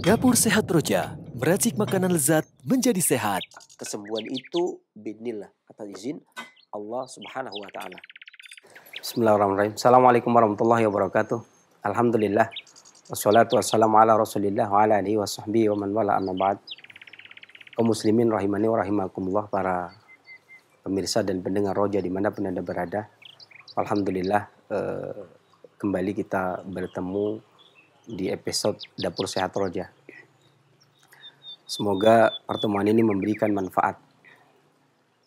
Dapur Sehat Roja, meracik makanan lezat menjadi sehat. Kesembuhan itu binillah atas izin Allah Subhanahu wa taala. Bismillahirrahmanirrahim. Assalamualaikum warahmatullahi wabarakatuh. Alhamdulillah. Wassalatu wassalamu ala Rasulillah wa ala alihi wa sahbihi wa man wala amma ba'd. Kau muslimin rahimani wa rahimakumullah para pemirsa dan pendengar Roja dimanapun Anda berada. Alhamdulillah eh, kembali kita bertemu di episode Dapur Sehat Roja. Semoga pertemuan ini memberikan manfaat.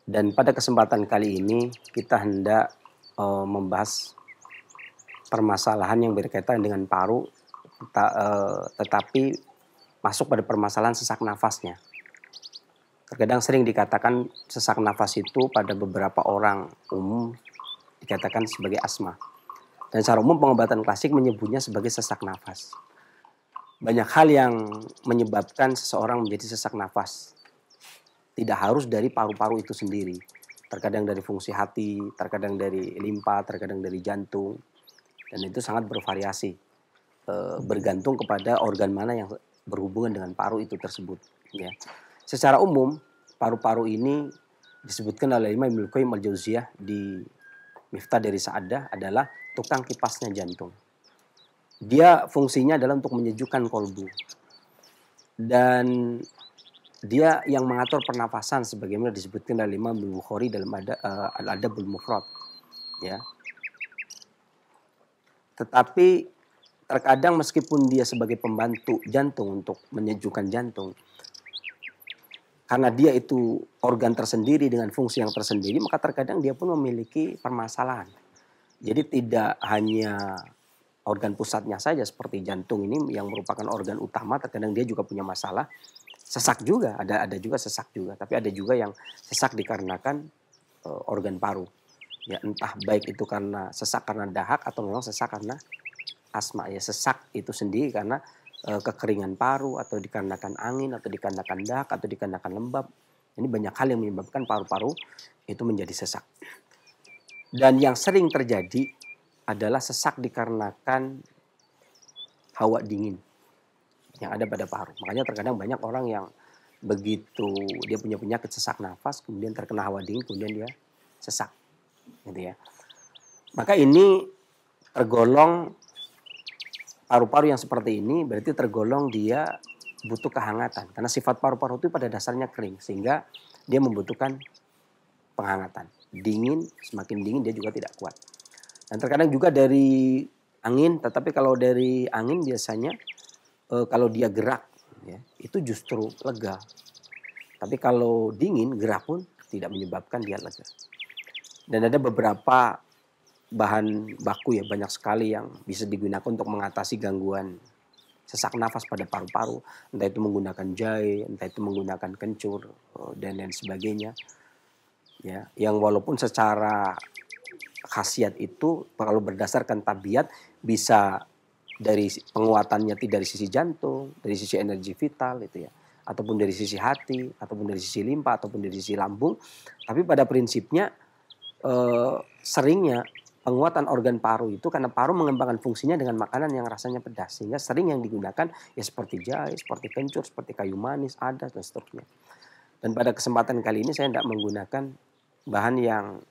Dan pada kesempatan kali ini kita hendak e, membahas permasalahan yang berkaitan dengan paru, ta, e, tetapi masuk pada permasalahan sesak nafasnya. Terkadang sering dikatakan sesak nafas itu pada beberapa orang umum dikatakan sebagai asma. Dan secara umum pengobatan klasik menyebutnya sebagai sesak nafas. Banyak hal yang menyebabkan seseorang menjadi sesak nafas. Tidak harus dari paru-paru itu sendiri. Terkadang dari fungsi hati, terkadang dari limpa, terkadang dari jantung. Dan itu sangat bervariasi. E, bergantung kepada organ mana yang berhubungan dengan paru itu tersebut. Ya. Secara umum, paru-paru ini disebutkan oleh Imam Ibn Qayyim al di Miftah dari Sa'adah adalah tukang kipasnya jantung. Dia fungsinya adalah untuk menyejukkan kolbu. Dan dia yang mengatur pernapasan sebagaimana disebutkan dalam Imam Bukhari dalam ada, uh, Al-Adabul Mufrad. Ya. Tetapi terkadang meskipun dia sebagai pembantu jantung untuk menyejukkan jantung, karena dia itu organ tersendiri dengan fungsi yang tersendiri, maka terkadang dia pun memiliki permasalahan. Jadi tidak hanya organ pusatnya saja seperti jantung ini yang merupakan organ utama, terkadang dia juga punya masalah. Sesak juga, ada ada juga sesak juga, tapi ada juga yang sesak dikarenakan e, organ paru. Ya entah baik itu karena sesak karena dahak atau memang sesak karena asma ya sesak itu sendiri karena Eh, kekeringan paru atau dikarenakan angin atau dikarenakan dak atau dikarenakan lembab. Ini banyak hal yang menyebabkan paru-paru itu menjadi sesak. Dan yang sering terjadi adalah sesak dikarenakan hawa dingin yang ada pada paru. Makanya terkadang banyak orang yang begitu dia punya penyakit sesak nafas kemudian terkena hawa dingin kemudian dia sesak gitu ya. Maka ini tergolong paru-paru yang seperti ini berarti tergolong dia butuh kehangatan karena sifat paru-paru itu pada dasarnya kering sehingga dia membutuhkan penghangatan. Dingin, semakin dingin dia juga tidak kuat. Dan terkadang juga dari angin, tetapi kalau dari angin biasanya e, kalau dia gerak ya, itu justru lega. Tapi kalau dingin gerak pun tidak menyebabkan dia lega. Dan ada beberapa bahan baku ya banyak sekali yang bisa digunakan untuk mengatasi gangguan sesak nafas pada paru-paru, entah itu menggunakan jahe, entah itu menggunakan kencur eh, dan lain sebagainya. Ya, yang walaupun secara khasiat itu kalau berdasarkan tabiat bisa dari penguatannya tidak dari sisi jantung, dari sisi energi vital itu ya, ataupun dari sisi hati, ataupun dari sisi limpa, ataupun dari sisi lambung. Tapi pada prinsipnya eh, seringnya penguatan organ paru itu karena paru mengembangkan fungsinya dengan makanan yang rasanya pedas sehingga sering yang digunakan ya seperti jahe, seperti kencur, seperti kayu manis, ada dan seterusnya. Dan pada kesempatan kali ini saya tidak menggunakan bahan yang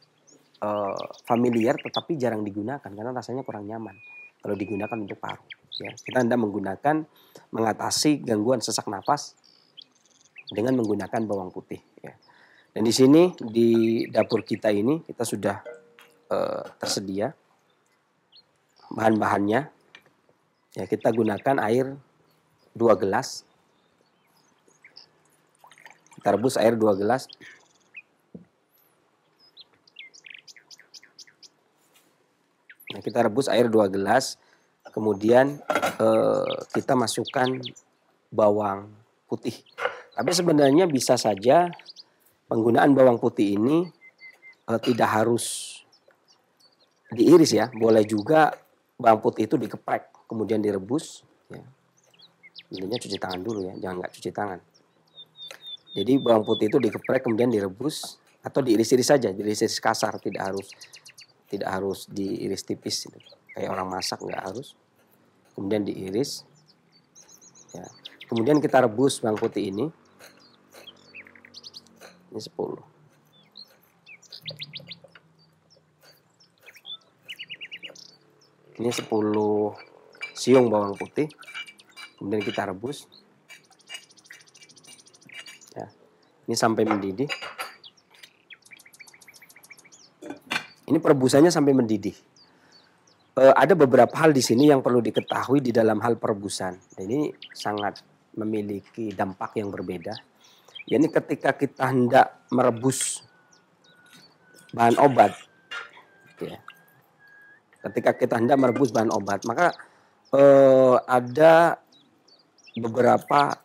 uh, familiar tetapi jarang digunakan karena rasanya kurang nyaman kalau digunakan untuk paru. Ya, kita tidak menggunakan mengatasi gangguan sesak napas dengan menggunakan bawang putih. Ya. Dan di sini di dapur kita ini kita sudah Eh, tersedia bahan-bahannya. Ya, kita gunakan air dua gelas. Kita rebus air dua gelas. Nah, kita rebus air dua gelas, kemudian eh, kita masukkan bawang putih. Tapi sebenarnya bisa saja penggunaan bawang putih ini eh, tidak harus diiris ya, boleh juga bawang putih itu dikeprek kemudian direbus. Ya. Intinya cuci tangan dulu ya, jangan nggak cuci tangan. Jadi bawang putih itu dikeprek kemudian direbus atau diiris-iris saja, diiris-iris kasar, tidak harus tidak harus diiris tipis gitu. kayak orang masak nggak harus. Kemudian diiris. Ya. Kemudian kita rebus bawang putih ini. Ini sepuluh. ini 10 siung bawang putih kemudian kita rebus ya ini sampai mendidih ini perebusannya sampai mendidih e, ada beberapa hal di sini yang perlu diketahui di dalam hal perebusan Dan ini sangat memiliki dampak yang berbeda ini ketika kita hendak merebus bahan obat ya, ketika kita hendak merebus bahan obat maka eh, ada beberapa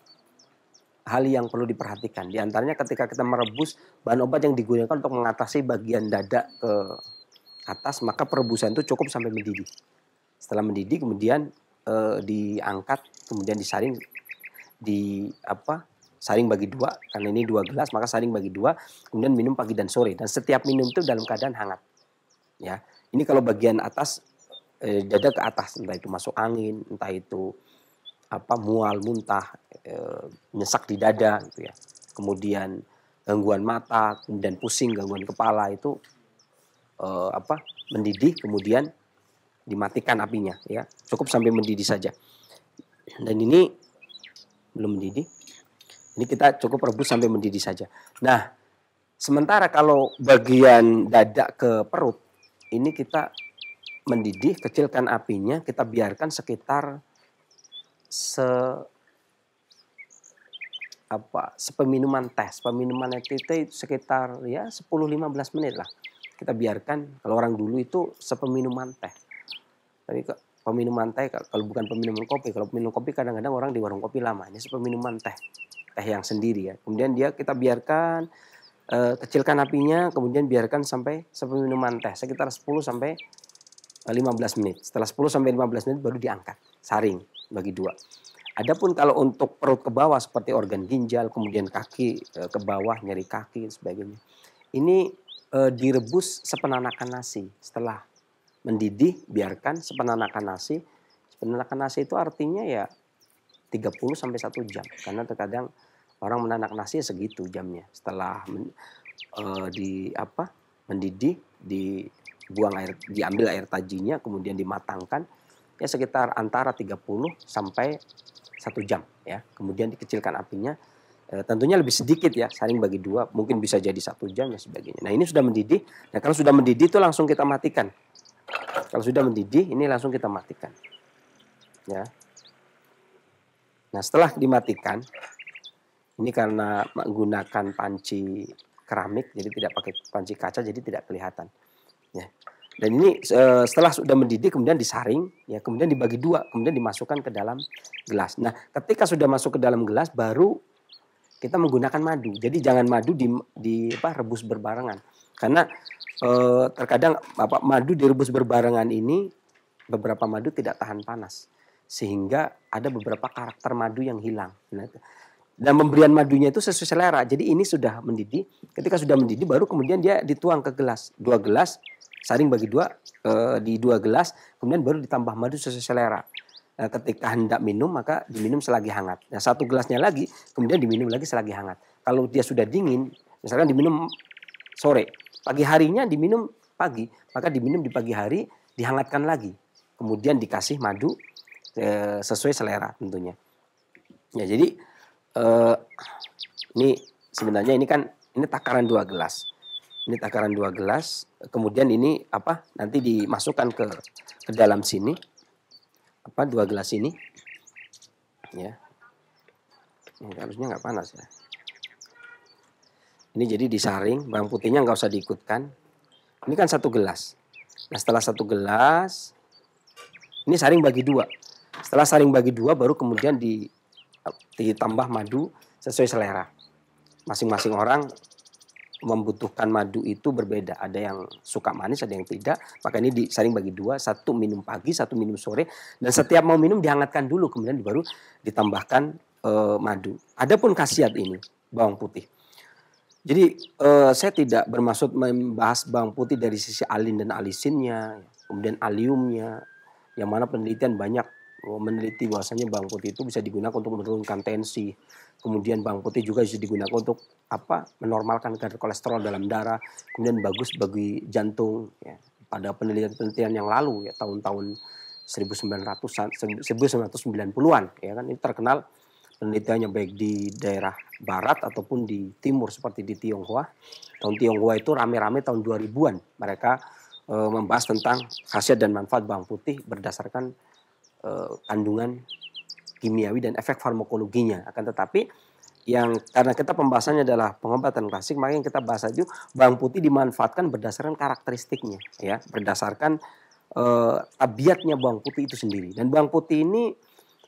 hal yang perlu diperhatikan di antaranya ketika kita merebus bahan obat yang digunakan untuk mengatasi bagian dada ke atas maka perebusan itu cukup sampai mendidih setelah mendidih kemudian eh, diangkat kemudian disaring di apa saring bagi dua karena ini dua gelas maka saring bagi dua kemudian minum pagi dan sore dan setiap minum itu dalam keadaan hangat ya ini kalau bagian atas eh, dada ke atas entah itu masuk angin, entah itu apa mual, muntah, eh, nyesak di dada gitu ya. Kemudian gangguan mata, kemudian pusing, gangguan kepala itu eh, apa? mendidih kemudian dimatikan apinya ya. Cukup sampai mendidih saja. Dan ini belum mendidih. Ini kita cukup rebus sampai mendidih saja. Nah, sementara kalau bagian dada ke perut ini kita mendidih, kecilkan apinya, kita biarkan sekitar se apa sepeminuman teh, sepeminuman teh sekitar ya 10-15 menit lah. Kita biarkan kalau orang dulu itu sepeminuman teh. Tapi peminuman teh kalau bukan peminuman kopi, kalau minum kopi kadang-kadang orang di warung kopi lama. Ini sepeminuman teh, teh yang sendiri ya. Kemudian dia kita biarkan eh, kecilkan apinya kemudian biarkan sampai seperti minuman teh sekitar 10 sampai 15 eh, menit. Setelah 10 sampai 15 menit baru diangkat, saring bagi dua. Adapun kalau untuk perut ke bawah seperti organ ginjal, kemudian kaki eh, ke bawah nyeri kaki dan sebagainya. Ini eh, direbus sepenanakan nasi. Setelah mendidih biarkan sepenanakan nasi. Sepenanakan nasi itu artinya ya 30 sampai 1 jam karena terkadang Orang menanak nasi segitu jamnya. Setelah men, e, di apa? mendidih, dibuang air, diambil air tajinya, kemudian dimatangkan ya sekitar antara 30 sampai satu jam ya. Kemudian dikecilkan apinya. E, tentunya lebih sedikit ya, saling bagi dua, mungkin bisa jadi satu jam dan sebagainya. Nah ini sudah mendidih. Nah kalau sudah mendidih itu langsung kita matikan. Kalau sudah mendidih, ini langsung kita matikan. Ya. Nah setelah dimatikan, ini karena menggunakan panci keramik, jadi tidak pakai panci kaca, jadi tidak kelihatan. Ya. Dan ini e, setelah sudah mendidih kemudian disaring, ya kemudian dibagi dua, kemudian dimasukkan ke dalam gelas. Nah, ketika sudah masuk ke dalam gelas, baru kita menggunakan madu. Jadi jangan madu di, di apa, rebus berbarengan, karena e, terkadang apa, madu direbus berbarengan ini beberapa madu tidak tahan panas, sehingga ada beberapa karakter madu yang hilang. Nah, dan pemberian madunya itu sesuai selera. Jadi ini sudah mendidih. Ketika sudah mendidih, baru kemudian dia dituang ke gelas, dua gelas, saring bagi dua e, di dua gelas, kemudian baru ditambah madu sesuai selera. E, ketika hendak minum maka diminum selagi hangat. Nah satu gelasnya lagi, kemudian diminum lagi selagi hangat. Kalau dia sudah dingin, misalkan diminum sore, pagi harinya diminum pagi, maka diminum di pagi hari, dihangatkan lagi, kemudian dikasih madu e, sesuai selera tentunya. Ya jadi uh, ini sebenarnya ini kan ini takaran dua gelas. Ini takaran dua gelas, kemudian ini apa? Nanti dimasukkan ke ke dalam sini. Apa dua gelas ini? Ya. Ini harusnya nggak panas ya. Ini jadi disaring, bawang putihnya nggak usah diikutkan. Ini kan satu gelas. Nah setelah satu gelas, ini saring bagi dua. Setelah saring bagi dua, baru kemudian di ditambah madu sesuai selera. Masing-masing orang membutuhkan madu itu berbeda. Ada yang suka manis, ada yang tidak. Maka ini disaring bagi dua, satu minum pagi, satu minum sore. Dan setiap mau minum dihangatkan dulu, kemudian baru ditambahkan e, madu. Adapun khasiat ini, bawang putih. Jadi e, saya tidak bermaksud membahas bawang putih dari sisi alin dan alisinnya, kemudian aliumnya, yang mana penelitian banyak Oh, meneliti bahwasanya bawang putih itu bisa digunakan untuk menurunkan tensi. Kemudian bawang putih juga bisa digunakan untuk apa? menormalkan kadar kolesterol dalam darah, kemudian bagus bagi jantung ya. Pada penelitian-penelitian yang lalu ya tahun-tahun 1990-an ya kan ini terkenal penelitiannya baik di daerah barat ataupun di timur seperti di Tionghoa. Tahun Tionghoa itu rame-rame tahun 2000-an mereka eh, membahas tentang khasiat dan manfaat bawang putih berdasarkan Eh, kandungan kimiawi dan efek farmakologinya. Akan tetapi yang karena kita pembahasannya adalah pengobatan klasik, maka yang kita bahas itu bawang putih dimanfaatkan berdasarkan karakteristiknya, ya, berdasarkan eh, tabiatnya bawang putih itu sendiri. Dan bawang putih ini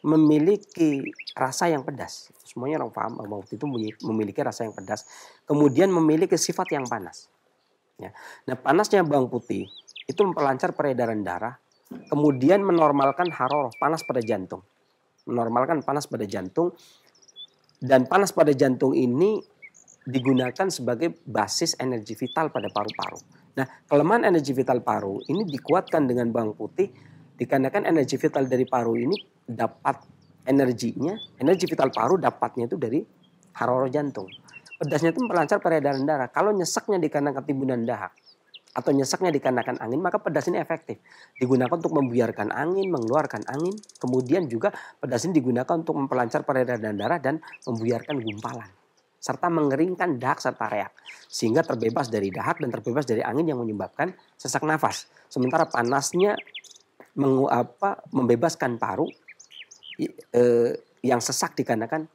memiliki rasa yang pedas. Semuanya orang paham bawang putih itu memiliki rasa yang pedas, kemudian memiliki sifat yang panas. Ya. Nah, panasnya bawang putih itu memperlancar peredaran darah, kemudian menormalkan haroroh panas pada jantung menormalkan panas pada jantung dan panas pada jantung ini digunakan sebagai basis energi vital pada paru-paru. Nah, kelemahan energi vital paru ini dikuatkan dengan bawang putih dikarenakan energi vital dari paru ini dapat energinya, energi vital paru dapatnya itu dari haroro jantung. Pedasnya itu melancar peredaran darah. Kalau nyeseknya dikarenakan timbunan dahak, atau nyeseknya dikarenakan angin, maka pedas ini efektif. Digunakan untuk membiarkan angin, mengeluarkan angin, kemudian juga pedas ini digunakan untuk memperlancar peredaran darah dan membiarkan gumpalan serta mengeringkan dahak serta reak sehingga terbebas dari dahak dan terbebas dari angin yang menyebabkan sesak nafas. Sementara panasnya mengu, apa, membebaskan paru e, yang sesak dikarenakan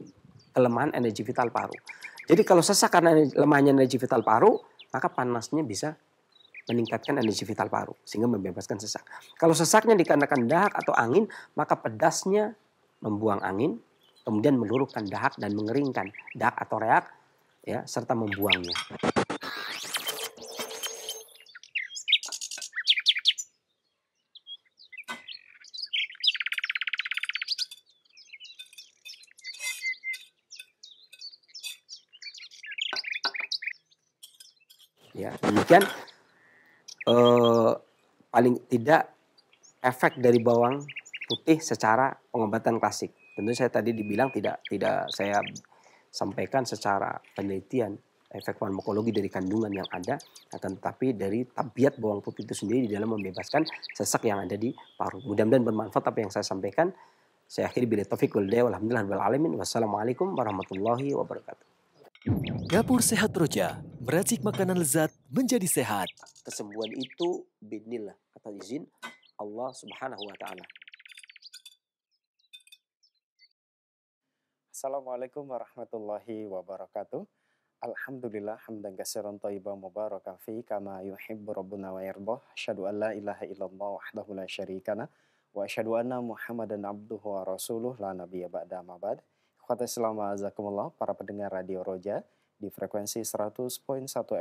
kelemahan energi vital paru. Jadi kalau sesak karena lemahnya energi vital paru, maka panasnya bisa meningkatkan energi vital paru sehingga membebaskan sesak. Kalau sesaknya dikarenakan dahak atau angin, maka pedasnya membuang angin, kemudian meluruhkan dahak dan mengeringkan dahak atau reak ya serta membuangnya. Ya, demikian eh, paling tidak efek dari bawang putih secara pengobatan klasik. Tentu saya tadi dibilang tidak tidak saya sampaikan secara penelitian efek farmakologi dari kandungan yang ada, akan tetapi dari tabiat bawang putih itu sendiri di dalam membebaskan sesak yang ada di paru. Mudah-mudahan bermanfaat apa yang saya sampaikan. Saya akhiri bila taufiq wal daya walhamdulillah alamin. Wassalamualaikum warahmatullahi wabarakatuh. Dapur Sehat Roja Meracik makanan lezat menjadi sehat. Kesembuhan itu binillah kata izin Allah Subhanahu wa taala. Assalamualaikum warahmatullahi wabarakatuh. Alhamdulillah hamdan katsiran thayyiban mubarakan fi kama yuhibbu rabbuna wa yarda. Asyhadu an la ilaha illallah wahdahu la syarikana wa asyhadu anna Muhammadan abduhu wa rasuluh la nabiyya ba'da ma ba'd. Khotbah Islam azakumullah para pendengar Radio Roja di frekuensi 100.1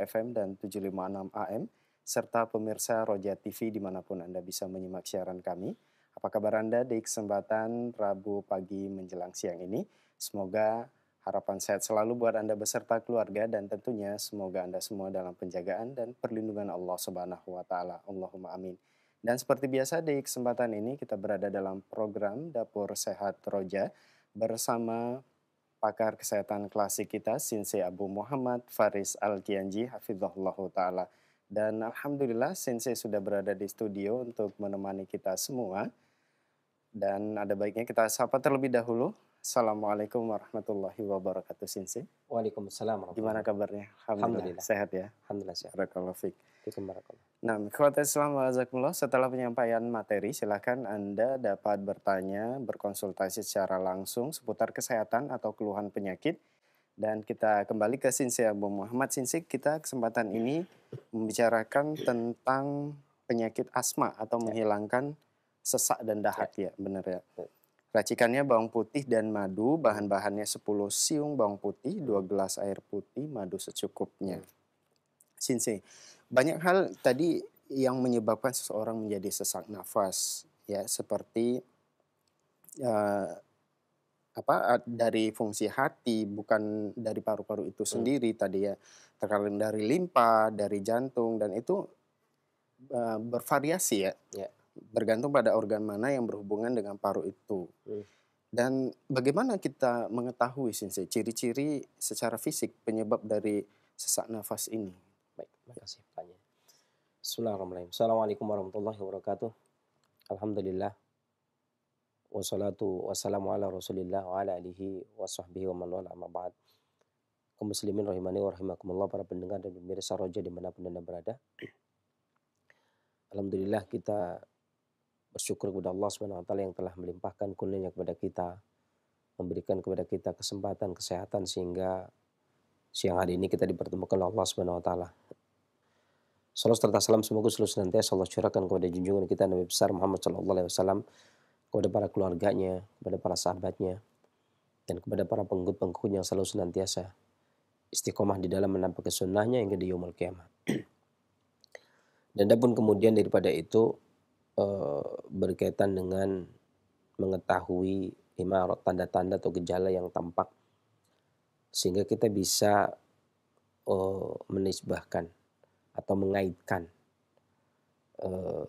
FM dan 756 AM, serta pemirsa Roja TV dimanapun Anda bisa menyimak siaran kami. Apa kabar Anda di kesempatan Rabu pagi menjelang siang ini? Semoga harapan sehat selalu buat Anda beserta keluarga dan tentunya semoga Anda semua dalam penjagaan dan perlindungan Allah Subhanahu wa taala. Allahumma amin. Dan seperti biasa di kesempatan ini kita berada dalam program Dapur Sehat Roja bersama pakar kesehatan klasik kita, Sensei Abu Muhammad Faris Al-Kianji, Hafizullah Ta'ala. Dan Alhamdulillah Sensei sudah berada di studio untuk menemani kita semua. Dan ada baiknya kita sapa terlebih dahulu Assalamualaikum warahmatullahi wabarakatuh, Sinsi. Waalaikumsalam. Gimana kabarnya? Alhamdulillah. Alhamdulillah. Sehat ya? Alhamdulillah sehat. Barakallahu Nah, Assalamualaikum setelah penyampaian materi, silakan Anda dapat bertanya, berkonsultasi secara langsung seputar kesehatan atau keluhan penyakit. Dan kita kembali ke Sinsi Abu Muhammad. Sinsi, kita kesempatan ini membicarakan tentang penyakit asma atau ya. menghilangkan sesak dan dahak ya, ya benar ya. ya. Racikannya bawang putih dan madu, bahan-bahannya 10 siung bawang putih, 2 gelas air putih, madu secukupnya. Sinsi, banyak hal tadi yang menyebabkan seseorang menjadi sesak nafas, ya seperti uh, apa dari fungsi hati bukan dari paru-paru itu hmm. sendiri hmm. tadi ya terkadang dari limpa dari jantung dan itu uh, bervariasi ya yeah bergantung pada organ mana yang berhubungan dengan paru itu. Hmm. Dan bagaimana kita mengetahui sensei ciri-ciri secara fisik penyebab dari sesak nafas ini? Baik, terima kasih banyak. Bismillahirrahmanirrahim. Assalamualaikum warahmatullahi wabarakatuh. Alhamdulillah. Wassalatu wassalamu ala rasulillah wa ala alihi wa sahbihi wa man wala amma ba'd. rahimani wa rahimakumullah para pendengar dan pemirsa roja dimanapun anda berada. Alhamdulillah kita bersyukur kepada Allah Subhanahu wa taala yang telah melimpahkan kurnia kepada kita, memberikan kepada kita kesempatan kesehatan sehingga siang hari ini kita dipertemukan oleh Allah Subhanahu wa taala. Salam serta salam semoga selalu senantiasa Allah curahkan kepada junjungan kita Nabi besar Muhammad sallallahu alaihi wasallam kepada para keluarganya, kepada para sahabatnya, dan kepada para pengikut-pengikut yang selalu senantiasa istiqomah di dalam menampakkan sunnahnya hingga di yaumul kiamat. Dan pun kemudian daripada itu Eh, berkaitan dengan mengetahui imarat tanda-tanda atau gejala yang tampak sehingga kita bisa uh, menisbahkan atau mengaitkan uh,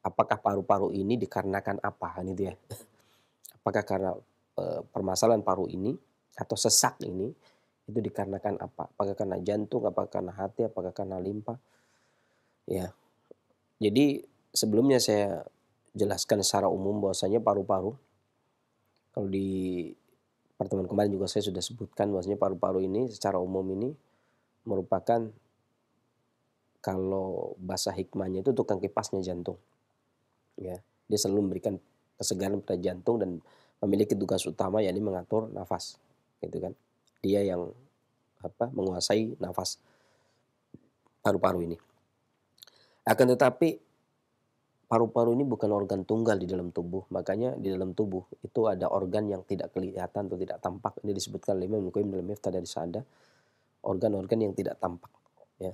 apakah paru-paru ini dikarenakan apa kan ini gitu dia ya. apakah karena uh, permasalahan paru ini atau sesak ini itu dikarenakan apa apakah karena jantung apakah karena hati apakah karena limpa ya jadi sebelumnya saya jelaskan secara umum bahwasanya paru-paru kalau di pertemuan kemarin juga saya sudah sebutkan bahwasanya paru-paru ini secara umum ini merupakan kalau bahasa hikmahnya itu tukang kipasnya jantung. Ya, dia selalu memberikan kesegaran pada jantung dan memiliki tugas utama yakni mengatur nafas, gitu kan. Dia yang apa menguasai nafas paru-paru ini. Akan tetapi paru-paru ini bukan organ tunggal di dalam tubuh. Makanya di dalam tubuh itu ada organ yang tidak kelihatan atau tidak tampak. Ini disebutkan oleh Imam Qayyim dalam Miftah dari Sa'ada. Organ-organ yang tidak tampak. Ya.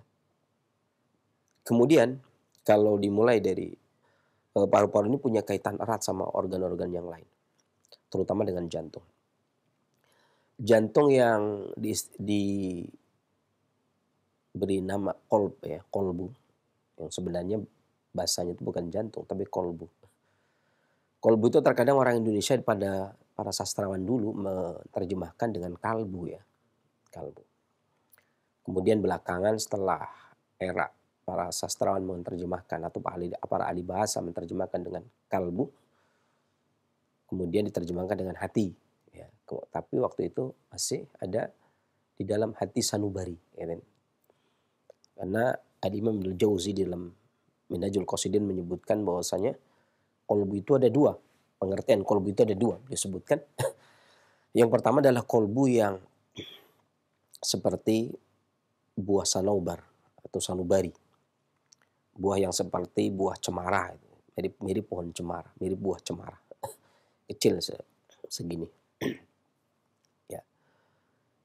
Kemudian kalau dimulai dari eh, paru-paru ini punya kaitan erat sama organ-organ yang lain. Terutama dengan jantung. Jantung yang di, beri nama kolb ya, kolbu yang sebenarnya bahasanya itu bukan jantung tapi kolbu. Kolbu itu terkadang orang Indonesia pada para sastrawan dulu menerjemahkan dengan kalbu ya, kalbu. Kemudian belakangan setelah era para sastrawan menerjemahkan atau para ahli bahasa menerjemahkan dengan kalbu, kemudian diterjemahkan dengan hati. Ya. Tapi waktu itu masih ada di dalam hati sanubari, ya kan? Karena Al Imam Al di dalam Minajul Qasidin menyebutkan bahwasanya kolbu itu ada dua. Pengertian kolbu itu ada dua. disebutkan yang pertama adalah kolbu yang seperti buah sanobar atau sanubari. Buah yang seperti buah cemara. Mirip, mirip pohon cemara, mirip buah cemara. Kecil se segini. ya.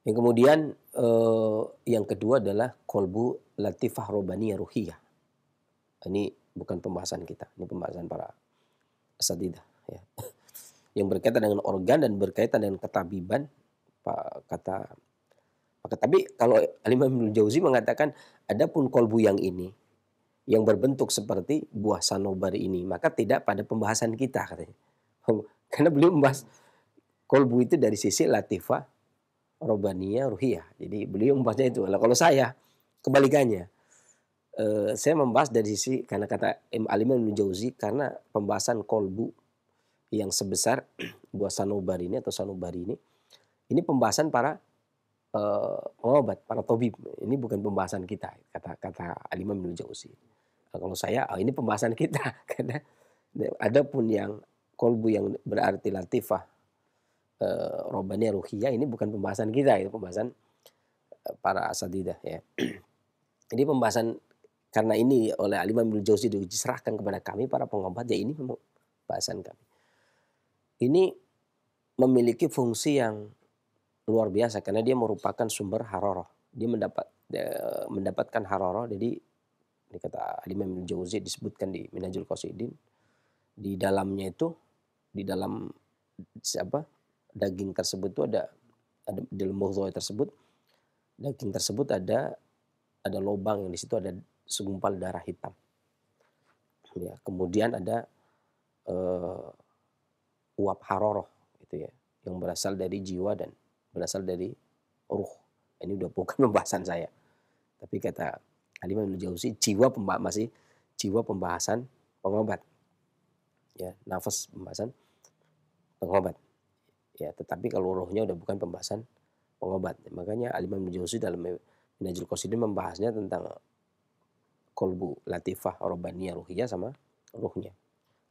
Yang kemudian eh, yang kedua adalah kolbu latifah robaniya ruhiyah ini bukan pembahasan kita, ini pembahasan para sadidah, ya. Yang berkaitan dengan organ dan berkaitan dengan ketabiban Pak kata Pak tapi kalau Alimah Ibnu Jauzi mengatakan ada pun kolbu yang ini yang berbentuk seperti buah sanobar ini maka tidak pada pembahasan kita katanya. Oh, karena beliau membahas kolbu itu dari sisi latifah robania ruhiyah. Jadi beliau membahasnya itu. kalau saya kebalikannya Eh, saya membahas dari sisi karena kata Imam Aliman bin Jauzi karena pembahasan kolbu yang sebesar buah sanobar ini atau sanubari ini ini pembahasan para eh, pengobat, para tobib. Ini bukan pembahasan kita kata kata Aliman bin Jauzi. Eh, kalau saya oh, ini pembahasan kita karena ada pun yang kolbu yang berarti latifah e, robania ini bukan pembahasan kita itu pembahasan para asadidah ya. Jadi pembahasan karena ini oleh Alimah Ibnu Jauzi diserahkan kepada kami para pengobat ya ini memang bahasan kami. Ini memiliki fungsi yang luar biasa karena dia merupakan sumber haroroh. Dia mendapat eh, mendapatkan haroroh jadi ini kata Alimah Ibnu Jauzi disebutkan di Minajul Qasidin di dalamnya itu di dalam apa daging tersebut itu ada ada di tersebut daging tersebut ada ada lubang yang di situ ada segumpal darah hitam. Ya, kemudian ada uh, uap haroroh gitu ya, yang berasal dari jiwa dan berasal dari ruh. Ini udah bukan pembahasan saya. Tapi kata Alimah Ibnu Jauzi, jiwa pembahasan masih jiwa pembahasan pengobat. Ya, nafas pembahasan pengobat. Ya, tetapi kalau ruhnya udah bukan pembahasan pengobat. Makanya Alimah Ibnu dalam Minajul Qasidin membahasnya tentang kolbu latifah robaniyah ruhiyah sama ruhnya.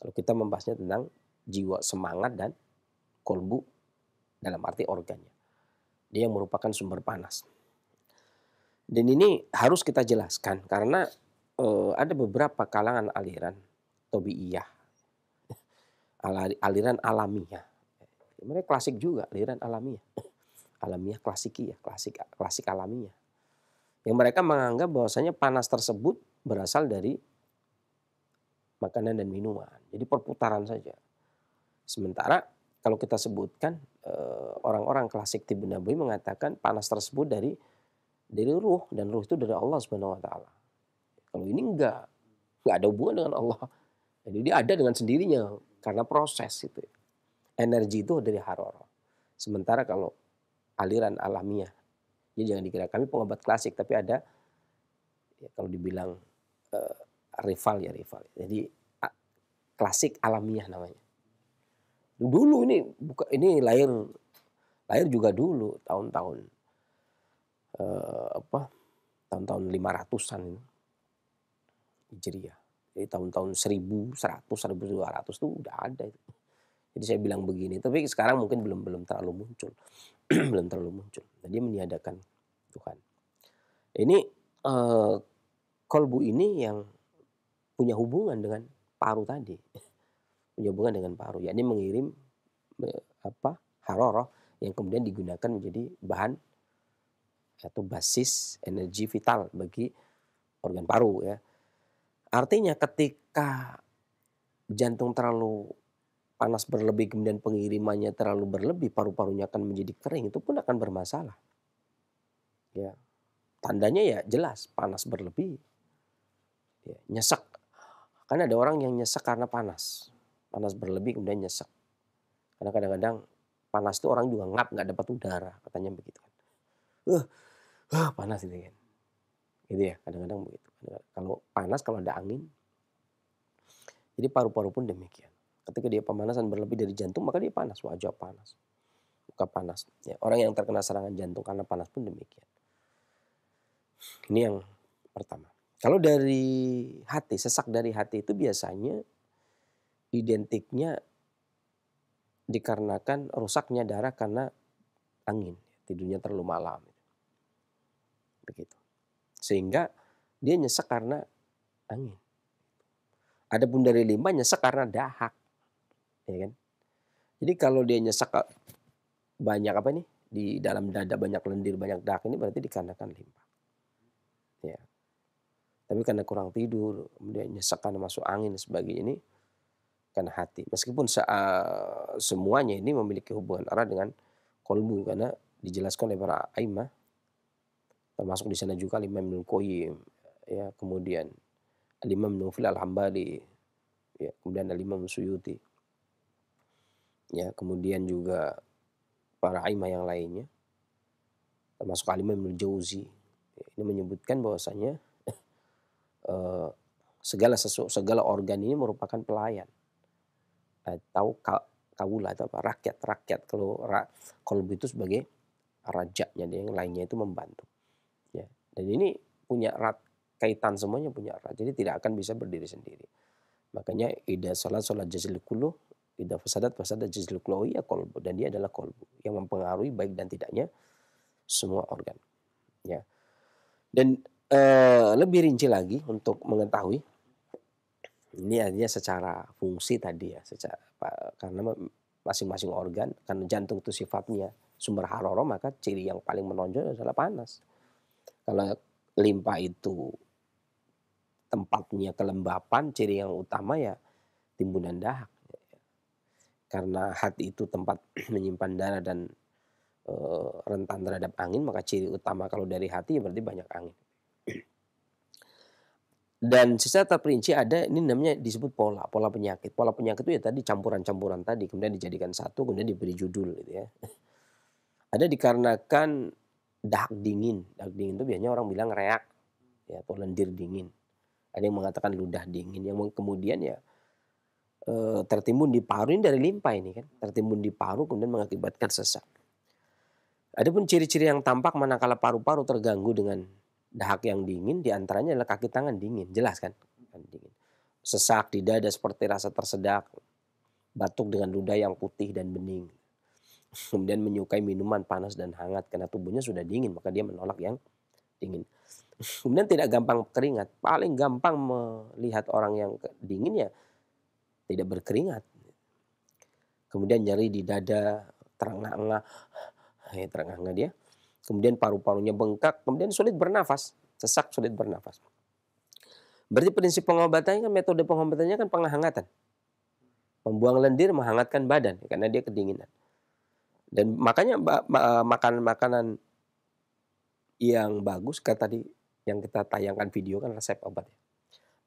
Kalau kita membahasnya tentang jiwa semangat dan kolbu dalam arti organnya. Dia yang merupakan sumber panas. Dan ini harus kita jelaskan karena e, ada beberapa kalangan aliran tobi'iyah, aliran alamiah. Mereka klasik juga aliran alamiah. Alamiah klasik ya klasik klasik alamiah. Yang mereka menganggap bahwasanya panas tersebut berasal dari makanan dan minuman. Jadi perputaran saja. Sementara kalau kita sebutkan eh, orang-orang klasik di Nabawi mengatakan panas tersebut dari dari ruh dan ruh itu dari Allah Subhanahu wa taala. Kalau ini enggak enggak ada hubungan dengan Allah. Jadi dia ada dengan sendirinya karena proses itu. Energi itu dari haroro. Sementara kalau aliran alamiah, ya jangan dikira kami pengobat klasik tapi ada ya, kalau dibilang uh, rival ya rival jadi klasik alamiah namanya dulu ini buka ini lahir lahir juga dulu tahun-tahun eh, apa tahun-tahun 500-an Hijriah. Jadi tahun-tahun seribu seribu seratus 1100, 1200 itu udah ada itu. Jadi saya bilang begini, tapi sekarang mungkin belum belum terlalu muncul. belum terlalu muncul. Jadi nah, meniadakan Tuhan. Ini uh, kolbu ini yang punya hubungan dengan paru tadi. punya hubungan dengan paru. Yakni mengirim apa haroroh yang kemudian digunakan menjadi bahan atau basis energi vital bagi organ paru ya. Artinya ketika jantung terlalu panas berlebih kemudian pengirimannya terlalu berlebih paru-parunya akan menjadi kering itu pun akan bermasalah. Ya. Tandanya ya jelas panas berlebih Ya, nyesek. karena ada orang yang nyesek karena panas. Panas berlebih kemudian nyesek. Karena kadang-kadang panas itu orang juga ngap nggak dapat udara katanya begitu kan. Uh, uh, panas ini gitu kan. Gitu ya kadang-kadang begitu. Kalau panas kalau ada angin. Jadi paru-paru pun demikian. Ketika dia pemanasan berlebih dari jantung maka dia panas wajah panas muka panas. Ya, orang yang terkena serangan jantung karena panas pun demikian. Ini yang pertama. Kalau dari hati, sesak dari hati itu biasanya identiknya dikarenakan rusaknya darah karena angin, tidurnya terlalu malam. Begitu. Sehingga dia nyesek karena angin. Adapun dari lima nyesek karena dahak. Ya kan? Jadi kalau dia nyesek eh, banyak apa ini Di dalam dada banyak lendir, banyak dahak ini berarti dikarenakan lima. Tapi karena kurang tidur, kemudian nyesekan masuk angin dan sebagainya ini karena hati. Meskipun eh, semuanya ini memiliki hubungan erat dengan kolbu karena dijelaskan oleh para aima termasuk di sana juga lima Ibnu Qayyim ya kemudian lima Nufil Al-Hambali ya kemudian lima Suyuti ya kemudian juga para aima yang lainnya termasuk Imam Ibnu Jauzi ini menyebutkan bahwasanya Eh, segala sesu, segala organ ini merupakan pelayan eh, tahu ka, kaula atau apa rakyat rakyat kalau ra, kolbu itu sebagai rajanya yang lainnya itu membantu ya dan ini punya rat, kaitan semuanya punya rat jadi tidak akan bisa berdiri sendiri makanya ida salat salat jazil kuluh ida fasadat fasadat jizluk oh ya kolbu dan dia adalah kolbu yang mempengaruhi baik dan tidaknya semua organ ya dan Eh, lebih rinci lagi untuk mengetahui ini artinya secara fungsi tadi ya secara karena masing-masing organ karena jantung itu sifatnya sumber haroro maka ciri yang paling menonjol adalah panas kalau limpa itu tempatnya kelembapan ciri yang utama ya timbunan dahak karena hati itu tempat menyimpan darah dan eh, rentan terhadap angin maka ciri utama kalau dari hati ya berarti banyak angin dan secara terperinci ada ini namanya disebut pola pola penyakit pola penyakit itu ya tadi campuran-campuran tadi kemudian dijadikan satu kemudian diberi judul gitu ya ada dikarenakan dahak dingin dahak dingin itu biasanya orang bilang reak ya atau lendir dingin ada yang mengatakan ludah dingin yang kemudian ya e, tertimbun di paru ini dari limpa ini kan tertimbun di paru kemudian mengakibatkan sesak Adapun ciri-ciri yang tampak manakala paru-paru terganggu dengan dahak yang dingin diantaranya adalah kaki tangan dingin jelas kan? kan dingin sesak di dada seperti rasa tersedak batuk dengan ludah yang putih dan bening kemudian menyukai minuman panas dan hangat karena tubuhnya sudah dingin maka dia menolak yang dingin kemudian tidak gampang keringat paling gampang melihat orang yang dingin ya tidak berkeringat kemudian nyeri di dada terengah-engah ya terengah-engah dia kemudian paru-parunya bengkak, kemudian sulit bernafas, sesak sulit bernafas. Berarti prinsip pengobatannya kan metode pengobatannya kan penghangatan. Membuang lendir menghangatkan badan karena dia kedinginan. Dan makanya makanan-makanan yang bagus kata tadi yang kita tayangkan video kan resep obatnya.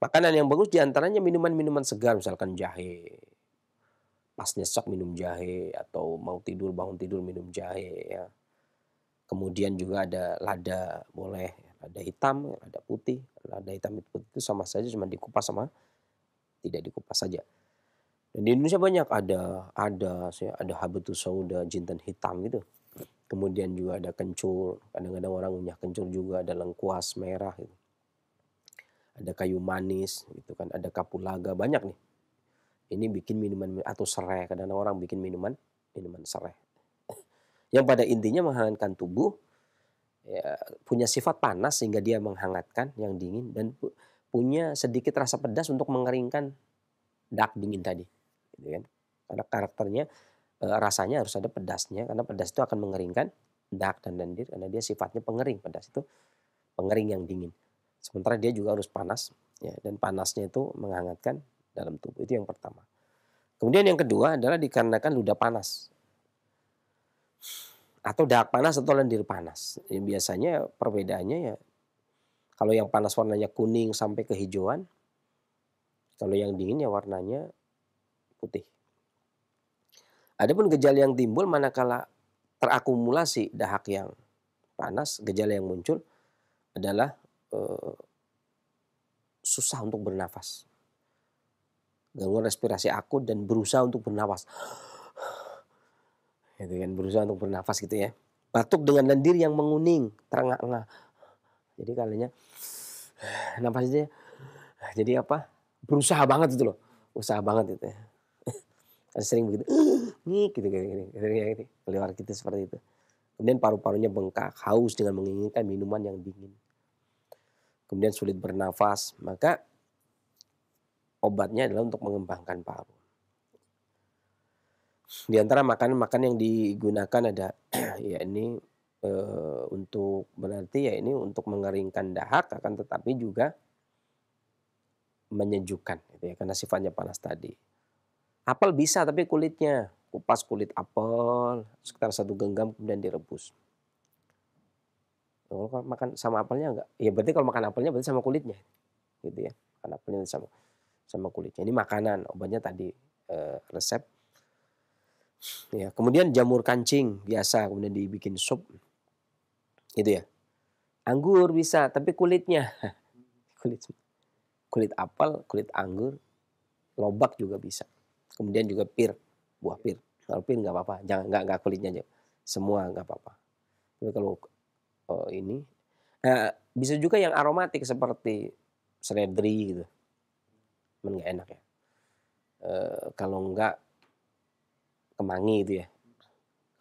Makanan yang bagus diantaranya minuman-minuman segar misalkan jahe. Pas nyesek minum jahe atau mau tidur bangun tidur minum jahe ya kemudian juga ada lada boleh lada hitam lada putih lada hitam itu putih itu sama saja cuma dikupas sama tidak dikupas saja dan di Indonesia banyak ada ada saya ada habitus sauda jintan hitam gitu kemudian juga ada kencur kadang-kadang orang punya kencur juga ada lengkuas merah gitu ada kayu manis gitu kan ada kapulaga banyak nih ini bikin minuman atau serai kadang-kadang orang bikin minuman minuman serai yang pada intinya menghangatkan tubuh ya, punya sifat panas sehingga dia menghangatkan yang dingin dan punya sedikit rasa pedas untuk mengeringkan dak dingin tadi gitu kan karena karakternya e, rasanya harus ada pedasnya karena pedas itu akan mengeringkan dak dan lendir karena dia sifatnya pengering pedas itu pengering yang dingin sementara dia juga harus panas ya dan panasnya itu menghangatkan dalam tubuh itu yang pertama kemudian yang kedua adalah dikarenakan ludah panas atau dahak panas atau lendir panas. Ya, biasanya perbedaannya ya kalau yang panas warnanya kuning sampai kehijauan, kalau yang dingin ya warnanya putih. ada pun gejala yang timbul manakala terakumulasi dahak yang panas, gejala yang muncul adalah eh, susah untuk bernafas, gangguan respirasi akut dan berusaha untuk bernafas gitu kan berusaha untuk bernafas gitu ya batuk dengan lendir yang menguning terengah-engah jadi kalinya nafas aja jadi apa berusaha banget itu loh usaha banget itu ya. Kan sering begitu nih gitu, gitu gitu, gitu, gitu, gitu. keluar gitu seperti itu kemudian paru-parunya bengkak haus dengan menginginkan minuman yang dingin kemudian sulit bernafas maka obatnya adalah untuk mengembangkan paru di antara makanan-makanan yang digunakan ada ya ini e, untuk berarti ya ini untuk mengeringkan dahak akan tetapi juga menyejukkan gitu ya karena sifatnya panas tadi. Apel bisa tapi kulitnya kupas kulit apel sekitar satu genggam kemudian direbus. Kalau makan sama apelnya enggak? Ya berarti kalau makan apelnya berarti sama kulitnya. Gitu ya. Makan apelnya sama sama kulitnya. Ini makanan, obatnya tadi e, resep Ya, kemudian jamur kancing biasa kemudian dibikin sup. Gitu ya. Anggur bisa, tapi kulitnya kulit kulit apel, kulit anggur, lobak juga bisa. Kemudian juga pir, buah pir. Kalau pir nggak apa-apa, jangan nggak nggak kulitnya aja. Semua nggak apa-apa. Tapi kalau oh, ini nah, bisa juga yang aromatik seperti seledri gitu. Cuman gak enak ya. E, kalau nggak kemangi itu ya.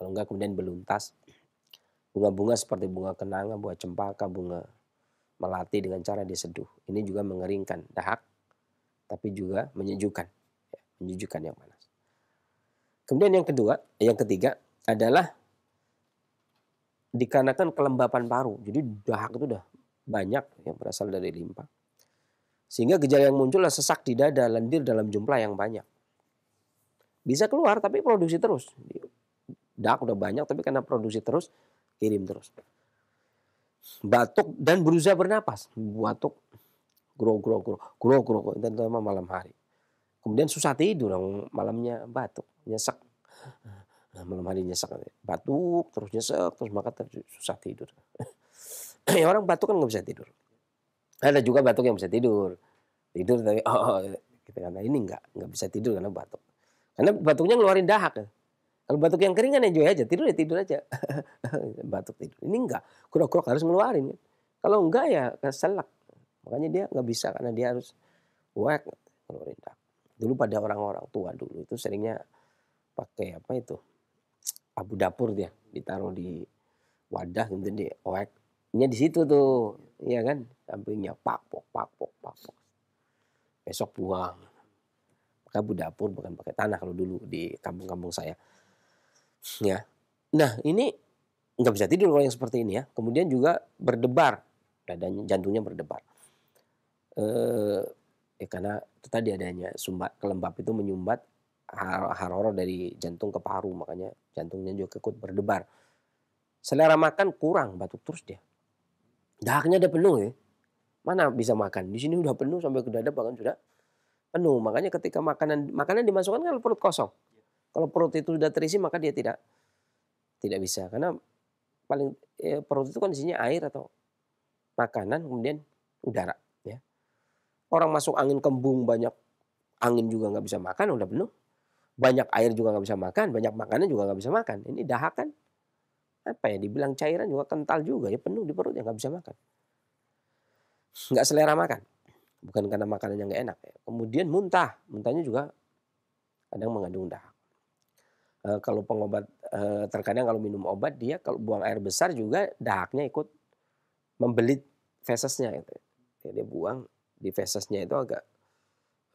Kalau enggak kemudian beluntas. Bunga-bunga seperti bunga kenanga, bunga cempaka, bunga melati dengan cara diseduh. Ini juga mengeringkan dahak, tapi juga menyejukkan. Ya, menyejukkan yang panas. Kemudian yang kedua, yang ketiga adalah dikarenakan kelembapan paru. Jadi dahak itu udah banyak yang berasal dari limpa. Sehingga gejala yang muncul adalah sesak di dada, lendir dalam jumlah yang banyak. Bisa keluar tapi produksi terus. Dak udah banyak tapi karena produksi terus, kirim terus. Batuk dan berusaha bernapas. Batuk, grow, grow, grow, grow, grow, grow. Dan terutama malam hari. Kemudian susah tidur, malamnya batuk, nyesek. Nah, malam hari nyesek, batuk, terus nyesek, terus maka terus susah tidur. Ya, orang batuk kan nggak bisa tidur. Ada juga batuk yang bisa tidur. Tidur tapi oh, kita oh, gitu kata nah, ini nggak nggak bisa tidur karena batuk. Karena batuknya ngeluarin dahak. Kalau batuk yang kering kan enjoy aja, tidur ya tidur aja. batuk tidur. Ini enggak, kurok-kurok harus ngeluarin. Kalau enggak ya keselak. Makanya dia nggak bisa karena dia harus wek ngeluarin dahak. Dulu pada orang-orang tua dulu itu seringnya pakai apa itu? Abu dapur dia ditaruh di wadah gitu di oek nya di situ tuh ya kan sampingnya pak pok pak pok pak besok buang kamu dapur bukan pakai tanah kalau dulu di kampung-kampung saya ya nah ini nggak bisa tidur kalau yang seperti ini ya kemudian juga berdebar dadanya jantungnya berdebar eh, ya karena itu tadi adanya sumbat kelembab itu menyumbat haroro dari jantung ke paru makanya jantungnya juga ikut berdebar selera makan kurang batuk terus dia dahaknya ada penuh ya mana bisa makan di sini udah penuh sampai ke dada bahkan sudah penuh. Makanya ketika makanan makanan dimasukkan kalau perut kosong. Kalau perut itu sudah terisi maka dia tidak tidak bisa karena paling ya, perut itu kan isinya air atau makanan kemudian udara ya. Orang masuk angin kembung banyak angin juga nggak bisa makan udah penuh. Banyak air juga nggak bisa makan, banyak makanan juga nggak bisa makan. Ini dahakan apa ya dibilang cairan juga kental juga ya penuh di perut ya nggak bisa makan nggak selera makan bukan karena makanannya nggak enak. Ya. Kemudian muntah, muntahnya juga kadang mengandung dahak. E, eh, kalau pengobat eh, terkadang kalau minum obat dia kalau buang air besar juga dahaknya ikut membelit fesesnya gitu. Ya, dia buang di fesesnya itu agak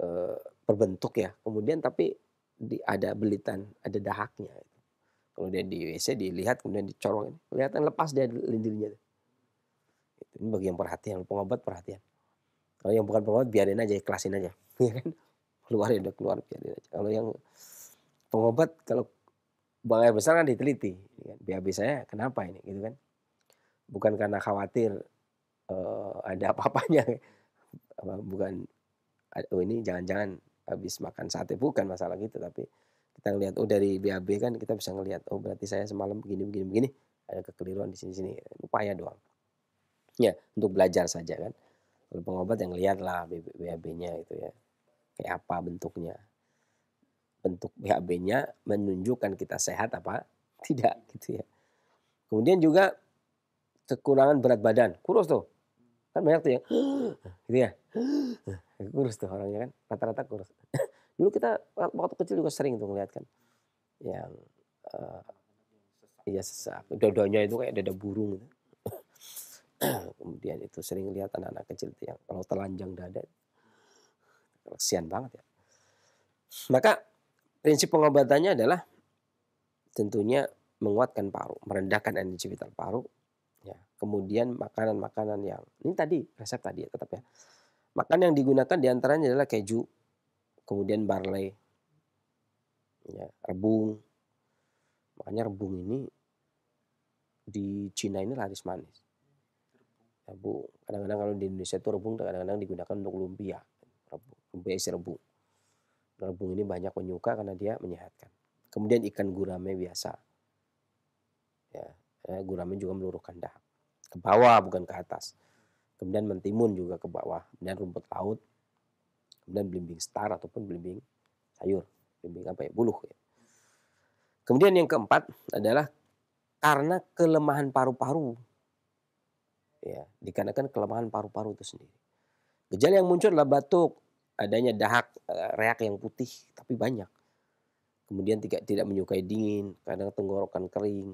eh, berbentuk ya. Kemudian tapi di, ada belitan, ada dahaknya. Gitu. Kalau Kemudian di WC dilihat, kemudian dicorong. Kelihatan lepas dia lendirnya. Ini bagi yang perhatian, pengobat perhatian kalau yang bukan pengobat biarin aja kelasin aja ya kan keluar ya udah keluar biarin aja kalau yang pengobat kalau buang air besar kan diteliti iya kan? bisa BAB eh, saya kenapa ini gitu kan bukan karena khawatir uh, ada apa-apanya bukan oh ini jangan-jangan habis makan sate bukan masalah gitu tapi kita ngelihat oh dari BAB kan kita bisa ngelihat oh berarti saya semalam begini begini begini ada kekeliruan di sini sini upaya doang ya untuk belajar saja kan pengobat yang lihat lah bab nya itu ya kayak apa bentuknya bentuk bab nya menunjukkan kita sehat apa tidak gitu ya kemudian juga kekurangan berat badan kurus tuh kan banyak tuh yang gitu ya kurus tuh orangnya kan rata-rata kurus dulu kita waktu kecil juga sering tuh ngeliat kan yang uh, iya sesak dadanya itu kayak dada burung gitu. kemudian itu sering lihat anak-anak kecil itu yang kalau telanjang dada kesian banget ya maka prinsip pengobatannya adalah tentunya menguatkan paru merendahkan energi vital paru ya kemudian makanan-makanan yang ini tadi resep tadi ya tetap ya makan yang digunakan diantaranya adalah keju kemudian barley ya rebung makanya rebung ini di Cina ini laris manis Rebung. Kadang-kadang kalau di Indonesia itu rebung kadang-kadang digunakan untuk lumpia. Rebung. Lumpia isi rebung. Rebung ini banyak penyuka karena dia menyehatkan. Kemudian ikan gurame biasa. Ya, eh, gurame juga meluruhkan dahak. Ke bawah bukan ke atas. Kemudian mentimun juga ke bawah. Kemudian rumput laut. Kemudian belimbing star ataupun belimbing sayur. Belimbing apa ya? Buluh. Ya. Kemudian yang keempat adalah karena kelemahan paru-paru ya dikarenakan kelemahan paru-paru itu sendiri. Gejala yang muncul adalah batuk, adanya dahak, eh, reak yang putih tapi banyak. Kemudian tidak tidak menyukai dingin, kadang tenggorokan kering,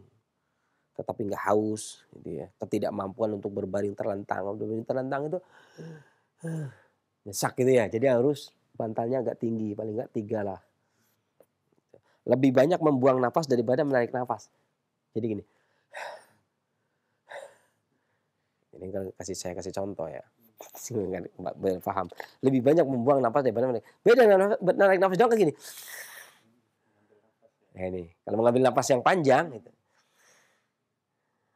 tetapi nggak haus, gitu ya. Ketidakmampuan untuk berbaring terlentang, berbaring terlentang itu nyesak gitu ya. Jadi harus bantalnya agak tinggi, paling nggak tiga lah. Lebih banyak membuang nafas daripada menarik nafas. Jadi gini, ini kan kasih saya kasih contoh ya nggak paham lebih banyak membuang nafas daripada menarik beda narik nafas jangan kayak gini nah ini kalau mengambil nafas yang panjang gitu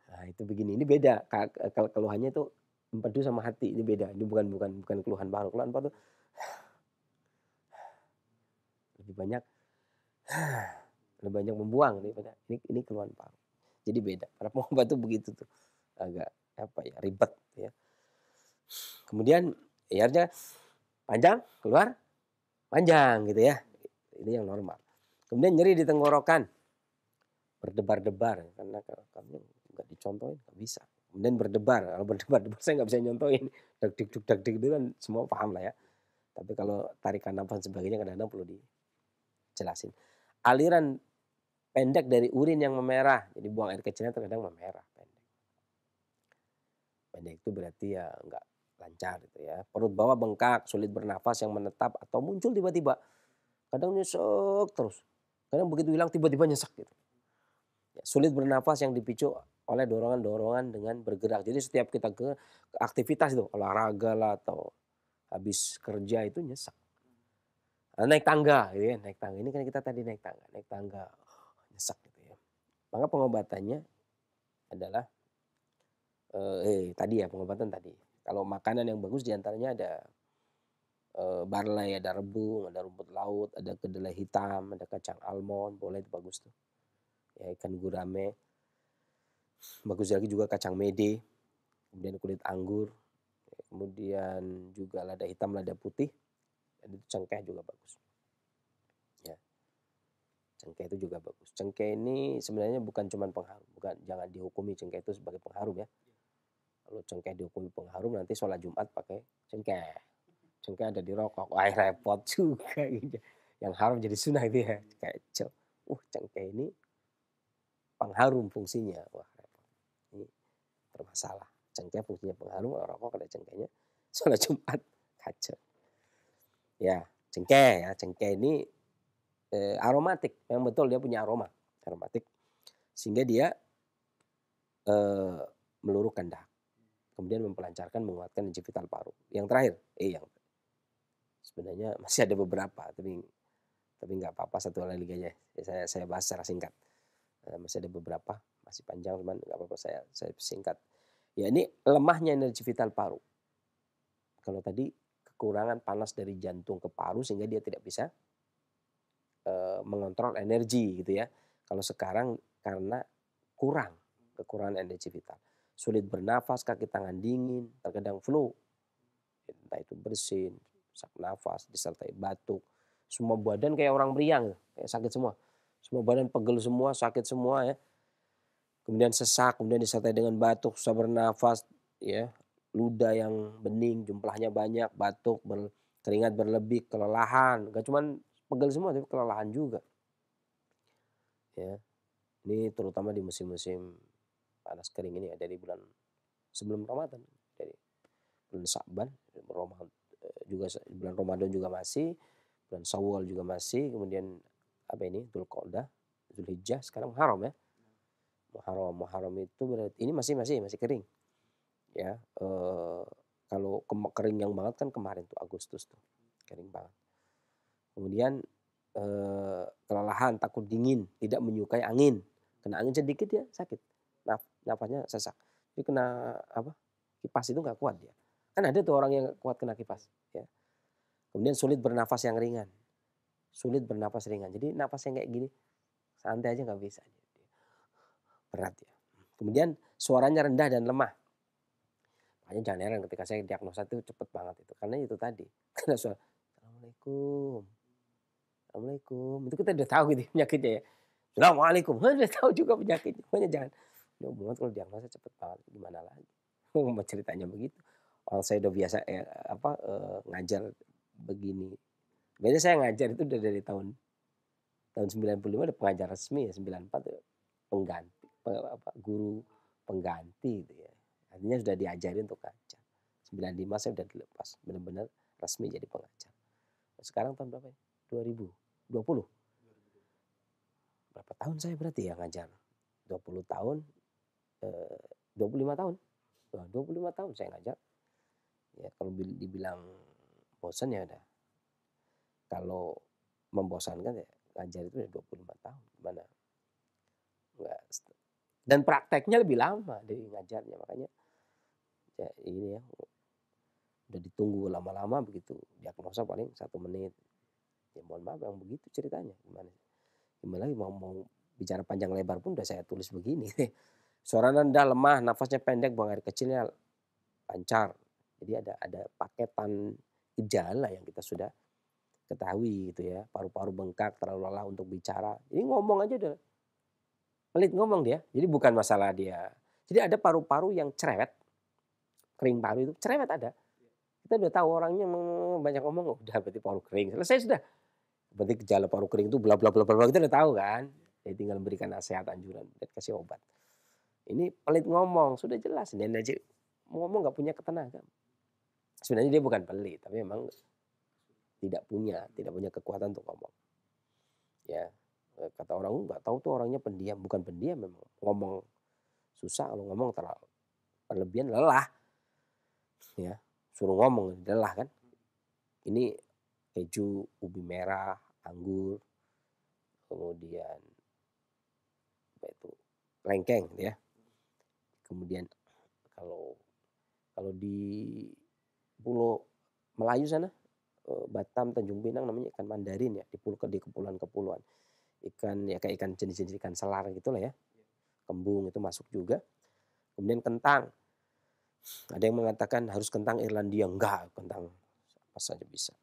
nah itu begini ini beda kalau keluhannya itu empedu sama hati ini beda ini bukan bukan bukan keluhan paru keluhan paru lebih banyak lebih banyak membuang ini ini, keluhan paru jadi beda para pengobat tuh begitu tuh agak apa ya ribet ya. Kemudian airnya ya panjang keluar panjang gitu ya. Ini yang normal. Kemudian nyeri di tenggorokan berdebar-debar karena kami nggak dicontohin nggak bisa. Kemudian berdebar kalau berdebar-debar saya nggak bisa nyontohin dak dik dik dak dik itu kan semua paham lah ya. Tapi kalau tarikan nafas sebagainya kadang-kadang perlu dijelasin. Aliran pendek dari urin yang memerah. Jadi buang air kecilnya terkadang memerah. Pendek itu berarti ya nggak lancar gitu ya. Perut bawah bengkak, sulit bernafas yang menetap atau muncul tiba-tiba. Kadang nyesek terus. Kadang begitu hilang tiba-tiba nyesek gitu. Ya, sulit bernafas yang dipicu oleh dorongan-dorongan dengan bergerak. Jadi setiap kita ke, aktivitas itu, olahraga lah atau habis kerja itu nyesek. Nah, naik tangga gitu ya, naik tangga. Ini kan kita tadi naik tangga, naik tangga nyesek gitu ya. Maka pengobatannya adalah eh, eh tadi ya pengobatan tadi. Kalau makanan yang bagus diantaranya ada eh, ya ada rebung, ada rumput laut, ada kedelai hitam, ada kacang almond, boleh itu bagus tuh. Ya, ikan gurame. Bagus lagi juga kacang mede, kemudian kulit anggur, ya, kemudian juga lada hitam, lada putih, dan itu cengkeh juga bagus. ya Cengkeh itu juga bagus. Cengkeh ini sebenarnya bukan cuma pengharum, bukan jangan dihukumi cengkeh itu sebagai pengharum ya lu cengkeh dihukumi pengharum nanti sholat Jumat pakai cengkeh cengkeh ada di rokok wah repot juga gitu yang harum jadi sunnah itu ya kayak kacau uh cengkeh ini pengharum fungsinya wah repot ini bermasalah cengkeh fungsinya pengharum kalau rokok ada cengkehnya sholat Jumat kacau ya cengkeh ya cengkeh ini eh, aromatik yang betul dia punya aroma aromatik sehingga dia eh, meluruhkan dahak kemudian mempelancarkan menguatkan energi vital paru. Yang terakhir, eh yang sebenarnya masih ada beberapa, tapi tapi nggak apa-apa satu lagi aja. Ya, saya saya bahas secara singkat. Eh, masih ada beberapa, masih panjang cuman nggak apa-apa saya saya singkat. Ya ini lemahnya energi vital paru. Kalau tadi kekurangan panas dari jantung ke paru sehingga dia tidak bisa e, mengontrol energi gitu ya. Kalau sekarang karena kurang kekurangan energi vital sulit bernafas, kaki tangan dingin, terkadang flu. Entah itu bersin, sak nafas, disertai batuk. Semua badan kayak orang meriang, gitu, kayak sakit semua. Semua badan pegel semua, sakit semua ya. Kemudian sesak, kemudian disertai dengan batuk, susah bernafas, ya. luda yang bening, jumlahnya banyak, batuk, ber, keringat berlebih, kelelahan. Gak cuman pegel semua, tapi kelelahan juga. Ya. Ini terutama di musim-musim panas kering ini ya dari bulan sebelum Ramadan dari bulan Sa'ban eh, juga bulan Ramadan juga masih bulan Sawal juga masih kemudian apa ini Dzulqa'dah Dzulhijjah sekarang Muharram ya Muharram Muharram itu berarti ini masih masih masih kering ya e, kalau kering yang banget kan kemarin tuh Agustus tuh kering banget kemudian e, kelelahan takut dingin tidak menyukai angin kena angin sedikit ya sakit napasnya sesak. Jadi kena apa? Kipas itu nggak kuat dia. Kan ada tuh orang yang kuat kena kipas. Ya. Kemudian sulit bernafas yang ringan. Sulit bernafas ringan. Jadi nafas yang kayak gini santai aja nggak bisa. Berat ya. Kemudian suaranya rendah dan lemah. Makanya jangan heran ketika saya diagnosa itu cepet banget itu. Karena itu tadi. Karena suara, Assalamualaikum. Assalamualaikum. Itu kita udah tahu gitu penyakitnya ya. Assalamualaikum. Udah tahu juga penyakitnya. Pokoknya jangan ini hubungan kalau diagnosa cepet banget, gimana lagi? Mau ceritanya begitu. Orang saya udah biasa eh, apa eh, ngajar begini. Biasanya saya ngajar itu udah dari tahun tahun 95 ada pengajar resmi ya 94 pengganti apa, guru pengganti gitu ya. Artinya sudah diajarin untuk ngajar. 95 saya udah dilepas, benar-benar resmi jadi pengajar. Sekarang tahun berapa ya? 2020. Berapa tahun saya berarti ya ngajar? 20 tahun Eh, dua puluh lima tahun. dua puluh lima tahun saya ngajar. Ya, kalau dibilang bosan ya udah. Kalau membosankan ya ngajar itu udah lima tahun. Gimana? Enggak. Dan prakteknya lebih lama dari ngajarnya. Makanya ya ini ya udah ditunggu lama-lama begitu diagnosa paling satu menit ya mohon maaf yang begitu ceritanya gimana gimana lagi mau mau bicara panjang lebar pun udah saya tulis begini Suara rendah, lemah, nafasnya pendek, buang air kecilnya lancar. Jadi ada ada paketan gejala yang kita sudah ketahui gitu ya. Paru-paru bengkak, terlalu lelah untuk bicara. Ini ngomong aja udah pelit ngomong dia. Jadi bukan masalah dia. Jadi ada paru-paru yang cerewet. Kering paru itu cerewet ada. Kita udah tahu orangnya banyak ngomong, oh, udah berarti paru kering. Selesai sudah. Berarti gejala paru kering itu bla bla bla bla, kita udah tahu kan. Jadi tinggal memberikan nasihat anjuran dan kasih obat. Ini pelit ngomong, sudah jelas. dia aja ngomong nggak punya ketenaga. Sebenarnya dia bukan pelit, tapi memang tidak punya, tidak punya kekuatan untuk ngomong. Ya, eh, kata orang oh, nggak tahu tuh orangnya pendiam, bukan pendiam memang ngomong susah kalau ngomong terlalu berlebihan lelah. Ya, suruh ngomong lelah kan. Ini keju, ubi merah, anggur, kemudian apa itu lengkeng ya kemudian kalau kalau di Pulau Melayu sana eh, Batam Tanjung Pinang namanya ikan mandarin ya di pulau di kepulauan-kepulauan ikan ya kayak ikan jenis-jenis ikan selar gitulah ya kembung itu masuk juga kemudian kentang ada yang mengatakan harus kentang Irlandia enggak kentang apa saja bisa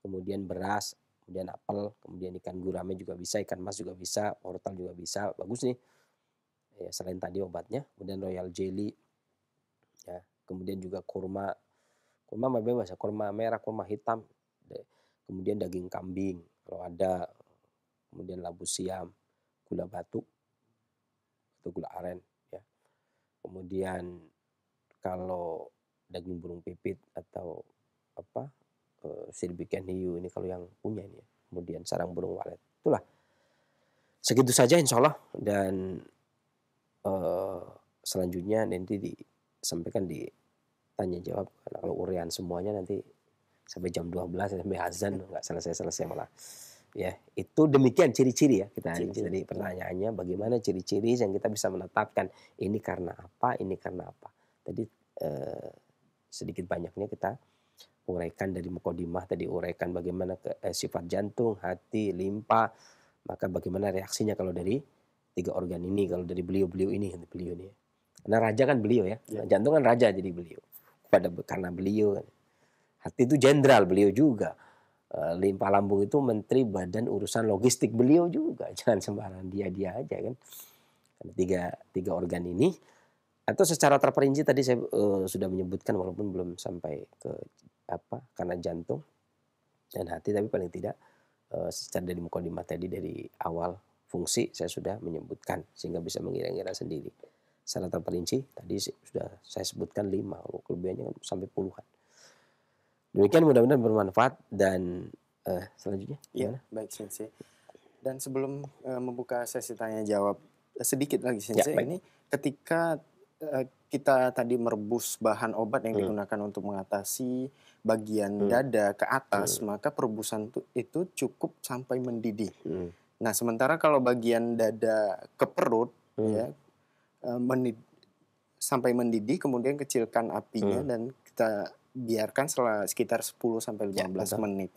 kemudian beras kemudian apel kemudian ikan gurame juga bisa ikan mas juga bisa wortel juga bisa bagus nih ya selain tadi obatnya kemudian royal jelly ya kemudian juga kurma kurma mah bebas ya kurma merah kurma hitam kemudian daging kambing kalau ada kemudian labu siam gula batu atau gula aren ya kemudian kalau daging burung pipit atau apa uh, hiu ini kalau yang punya ini ya. kemudian sarang burung walet itulah segitu saja insya Allah dan Eh, selanjutnya nanti disampaikan di tanya jawab karena kalau urian semuanya nanti sampai jam 12 sampai azan nggak selesai-selesai malah ya itu demikian ciri-ciri ya kita ciri -ciri. tadi pertanyaannya bagaimana ciri-ciri yang kita bisa menetapkan ini karena apa ini karena apa tadi eh, sedikit banyaknya kita uraikan dari mukodimah tadi uraikan bagaimana ke, eh, sifat jantung hati limpa maka bagaimana reaksinya kalau dari tiga organ ini kalau dari beliau-beliau ini beliau ini karena raja kan beliau ya yeah. jantung kan raja jadi beliau pada karena beliau kan. hati itu jenderal beliau juga e, eh, limpa lambung itu menteri badan urusan logistik beliau juga jangan sembarangan dia dia aja kan karena tiga tiga organ ini atau secara terperinci tadi saya e, sudah menyebutkan walaupun belum sampai ke apa karena jantung dan hati tapi paling tidak e, secara dari mukadimah tadi dari awal fungsi saya sudah menyebutkan sehingga bisa mengira-ngira sendiri. Secara terperinci tadi sudah saya sebutkan lima, kelebihannya sampai puluhan. Demikian mudah-mudahan bermanfaat dan uh, selanjutnya. Iya, baik Sensei. Dan sebelum uh, membuka sesi tanya jawab eh, sedikit lagi ya, Sensei, ya, ini ketika uh, kita tadi merebus bahan obat yang hmm. digunakan untuk mengatasi bagian hmm. dada ke atas, hmm. maka perebusan itu cukup sampai mendidih. Hmm. Nah, sementara kalau bagian dada ke perut hmm. ya e, menid, sampai mendidih kemudian kecilkan apinya hmm. dan kita biarkan setelah sekitar 10 sampai 15 ya, menit.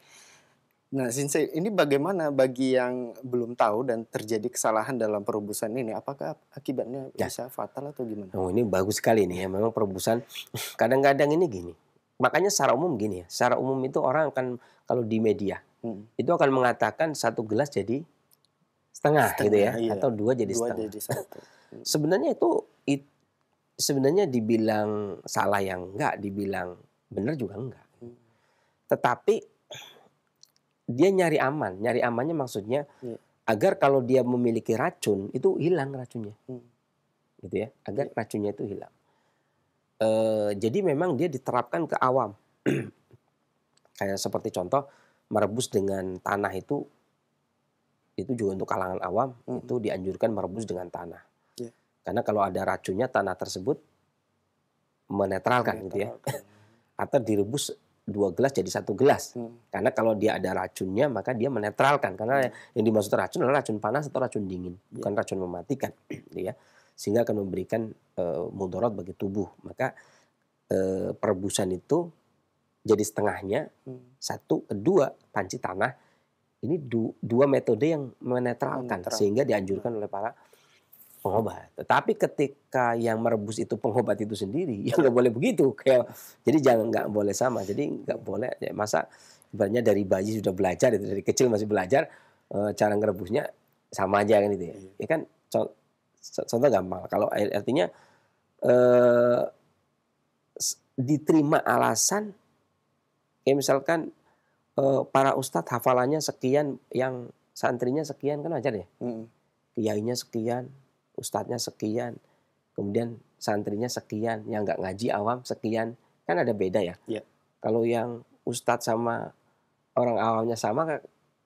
Nah, Sensei, ini bagaimana bagi yang belum tahu dan terjadi kesalahan dalam perebusan ini? Apakah akibatnya ya. bisa fatal atau gimana? Oh, ini bagus sekali nih ya. Memang perebusan kadang-kadang ini gini. Makanya secara umum gini ya. Secara umum itu orang akan kalau di media hmm. itu akan mengatakan satu gelas jadi setengah, setengah gitu ya iya. atau dua jadi dua setengah. Jadi hmm. sebenarnya itu it, sebenarnya dibilang salah yang enggak, dibilang benar juga enggak. Hmm. Tetapi dia nyari aman, nyari amannya maksudnya yeah. agar kalau dia memiliki racun itu hilang racunnya, hmm. gitu ya, agar yeah. racunnya itu hilang. E, jadi memang dia diterapkan ke awam, kayak seperti contoh merebus dengan tanah itu itu juga untuk kalangan awam hmm. itu dianjurkan merebus dengan tanah. Yeah. Karena kalau ada racunnya tanah tersebut menetralkan, menetralkan. gitu ya. Atau direbus dua gelas jadi satu gelas. Hmm. Karena kalau dia ada racunnya maka dia menetralkan karena hmm. yang dimaksud racun adalah racun panas atau racun dingin, yeah. bukan racun mematikan gitu ya. Sehingga akan memberikan e, mudarat bagi tubuh. Maka e, perebusan itu jadi setengahnya hmm. satu kedua panci tanah ini du, dua metode yang menetralkan sehingga dianjurkan oleh para pengobat. Tetapi ketika yang merebus itu pengobat itu sendiri, ya nggak boleh begitu. Kayak, jadi jangan nggak boleh sama. Jadi nggak boleh ya, masa sebenarnya dari bayi sudah belajar dari kecil masih belajar eh, cara merebusnya sama aja kan itu ya. Iya. Ya kan contoh, contoh gampang. Kalau artinya eh, diterima alasan kayak misalkan Eh, para ustadz hafalannya sekian, yang santrinya sekian kan wajar ya. Mm. Kiainya sekian, ustadznya sekian, kemudian santrinya sekian, yang nggak ngaji awam sekian, kan ada beda ya. Yeah. Kalau yang ustadz sama orang awamnya sama, kan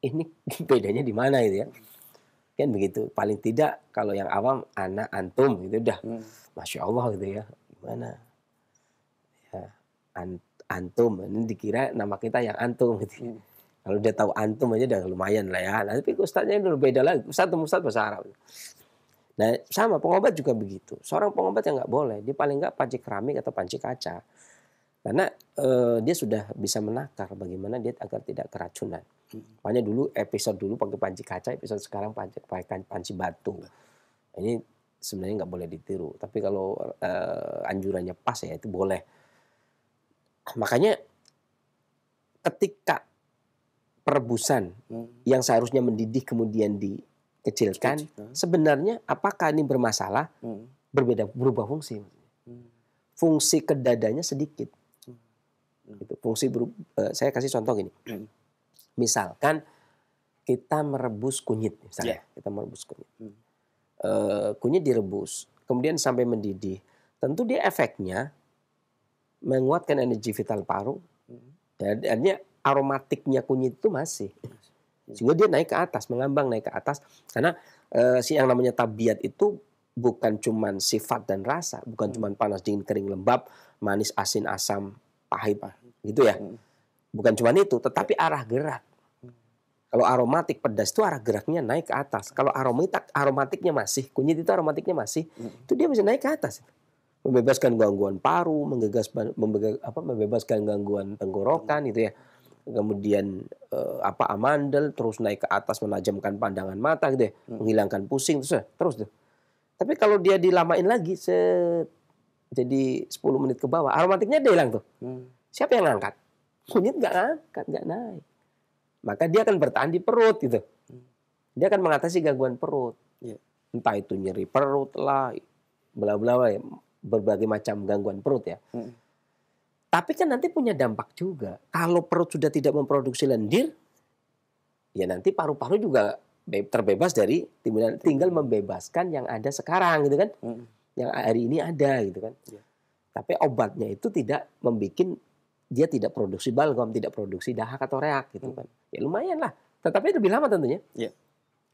ini bedanya di mana itu ya? Kan begitu. Paling tidak kalau yang awam anak antum gitu udah, hmm. masya Allah gitu ya. Gimana? Ya, antum antum ini dikira nama kita yang antum gitu. Hmm. Kalau dia tahu antum aja udah lumayan lah ya. Nah, tapi ustaznya itu beda lagi. Ustaz temu ustaz bahasa Arab. Nah, sama pengobat juga begitu. Seorang pengobat yang nggak boleh, dia paling nggak panci keramik atau panci kaca. Karena eh, dia sudah bisa menakar bagaimana dia agar tidak keracunan. Hmm. Makanya dulu episode dulu pakai panci kaca, episode sekarang panci, pakai panci batu. Ini sebenarnya nggak boleh ditiru. Tapi kalau eh, anjurannya pas ya itu boleh makanya ketika perebusan hmm. yang seharusnya mendidih kemudian dikecilkan, Kecil. Hmm. sebenarnya apakah ini bermasalah? Hmm. Berbeda berubah fungsi. Hmm. Fungsi kedadanya sedikit. Hmm. hmm. Gitu. Fungsi berubah, eh, saya kasih contoh gini. Hmm. Misalkan kita merebus kunyit misalnya, yeah. kita merebus kunyit. Hmm. E, kunyit direbus, kemudian sampai mendidih. Tentu dia efeknya menguatkan energi vital paru. Ya, artinya aromatiknya kunyit itu masih. Sehingga dia naik ke atas, mengambang naik ke atas. Karena eh, si yang namanya tabiat itu bukan cuma sifat dan rasa, bukan hmm. cuma panas, dingin, kering, lembab, manis, asin, asam, pahit, hmm. gitu ya. Hmm. Bukan cuma itu, tetapi ya. arah gerak. Kalau aromatik pedas itu arah geraknya naik ke atas. Kalau aromatik aromatiknya masih kunyit itu aromatiknya masih, itu dia bisa naik ke atas membebaskan gangguan paru, membebaskan, apa, membebaskan gangguan tenggorokan itu ya. Kemudian eh, apa amandel terus naik ke atas menajamkan pandangan mata gitu ya, hmm. menghilangkan pusing terus ya, terus tuh. Tapi kalau dia dilamain lagi se jadi 10 menit ke bawah, aromatiknya dia hilang tuh. Hmm. Siapa yang ngangkat? Kunyit nggak ngangkat, nggak naik. Maka dia akan bertahan di perut gitu. Hmm. Dia akan mengatasi gangguan perut. Iya. Entah itu nyeri perut lah, bla bla bla. Ya berbagai macam gangguan perut ya. Hmm. Tapi kan nanti punya dampak juga. Kalau perut sudah tidak memproduksi lendir, ya nanti paru-paru juga terbebas dari timbunan. Tinggal membebaskan yang ada sekarang gitu kan, hmm. yang hari ini ada gitu kan. Ya. Tapi obatnya itu tidak membuat dia tidak produksi balgam, tidak produksi dahak atau reak gitu hmm. kan. Ya lumayan lah. Tetapi lebih lama tentunya. Ya.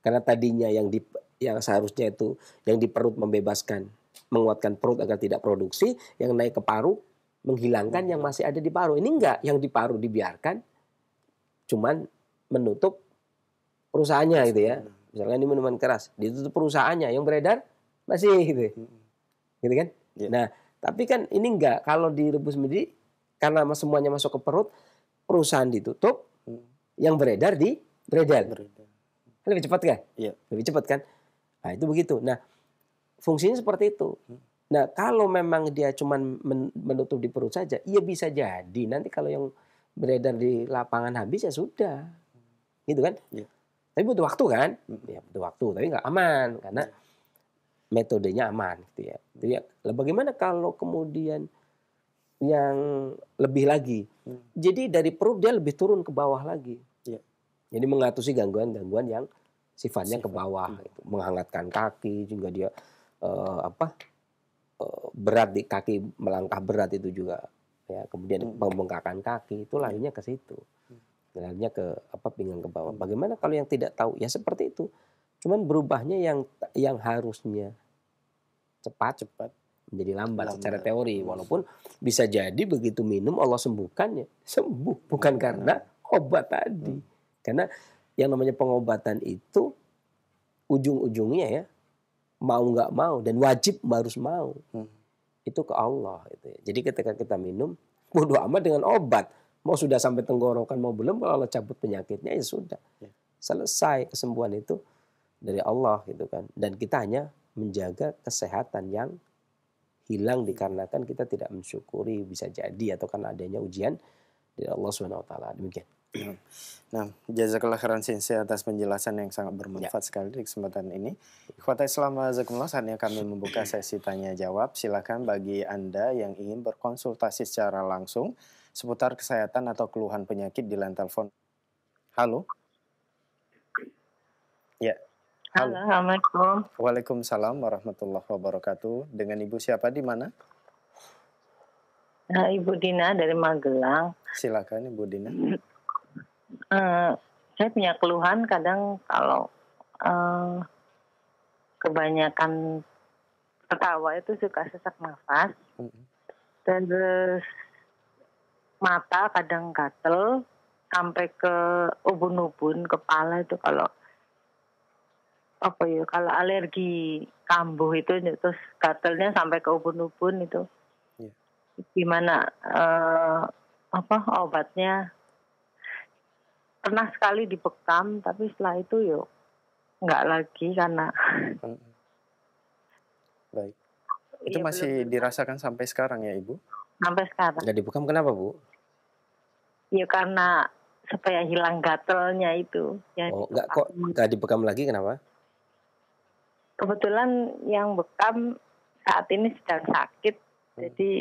Karena tadinya yang di yang seharusnya itu yang di perut membebaskan menguatkan perut agar tidak produksi, yang naik ke paru menghilangkan yang masih ada di paru. Ini enggak, yang di paru dibiarkan cuman menutup perusahaannya gitu ya. Misalkan ini minuman keras, ditutup perusahaannya yang beredar masih gitu. Hmm. Gitu kan? Yeah. Nah, tapi kan ini enggak kalau direbus mendidih karena semuanya masuk ke perut, perusahaan ditutup, hmm. yang beredar di beredar. beredar. Lebih cepat kan? Iya. Lebih cepat kan? Nah, itu begitu. Nah, Fungsinya seperti itu. Hmm. Nah, kalau memang dia cuma menutup di perut saja, ya bisa jadi nanti kalau yang beredar di lapangan habis ya sudah. Gitu kan? Ya. Tapi butuh waktu kan? Hmm. Ya, butuh waktu, tapi nggak aman karena ya. metodenya aman gitu ya. Jadi ya, bagaimana kalau kemudian yang lebih lagi? Hmm. Jadi dari perut dia lebih turun ke bawah lagi. Ya. Jadi mengatasi gangguan-gangguan yang sifatnya Sifat. ke bawah, hmm. Gitu. menghangatkan kaki juga dia uh, apa uh, berat di kaki melangkah berat itu juga ya kemudian hmm. pembengkakan kaki itu ya. larinya ke situ hmm. larinya ke apa pinggang ke bawah hmm. bagaimana kalau yang tidak tahu ya seperti itu cuman berubahnya yang yang harusnya cepat cepat menjadi lambat, lambat secara teori hmm. walaupun bisa jadi begitu minum Allah sembuhkan ya sembuh bukan hmm. karena obat tadi hmm. karena yang namanya pengobatan itu ujung-ujungnya ya mau nggak mau dan wajib harus mau hmm. itu ke Allah itu ya. jadi ketika kita minum bodo amat dengan obat mau sudah sampai tenggorokan mau belum kalau Allah cabut penyakitnya ya sudah ya. selesai kesembuhan itu dari Allah gitu kan dan kita hanya menjaga kesehatan yang hilang dikarenakan kita tidak mensyukuri bisa jadi atau karena adanya ujian dari Allah swt demikian Hmm. Nah, jazakallah khairan sensi atas penjelasan yang sangat bermanfaat ya. sekali di kesempatan ini. Ikhwata Islam Azakumullah, saatnya kami membuka sesi tanya-jawab. Silakan bagi Anda yang ingin berkonsultasi secara langsung seputar kesehatan atau keluhan penyakit di line telepon. Halo? Ya. Halo. Halo, Assalamualaikum. Waalaikumsalam warahmatullahi wabarakatuh. Dengan Ibu siapa di mana? Eh, Ibu Dina dari Magelang. Silakan Ibu Dina. uh, saya punya keluhan kadang kalau uh, kebanyakan ketawa itu suka sesak nafas mm-hmm. terus mata kadang gatel sampai ke ubun-ubun kepala itu kalau apa ya kalau alergi kambuh itu terus gatelnya sampai ke ubun-ubun itu iya. gimana uh, apa obatnya pernah sekali dibekam tapi setelah itu yuk nggak lagi karena hmm. baik itu ya, masih belum. dirasakan sampai sekarang ya ibu sampai sekarang nggak dibekam kenapa bu ya karena supaya hilang gatelnya itu ya oh nggak kok nggak dibekam lagi kenapa kebetulan yang bekam saat ini sedang sakit hmm. jadi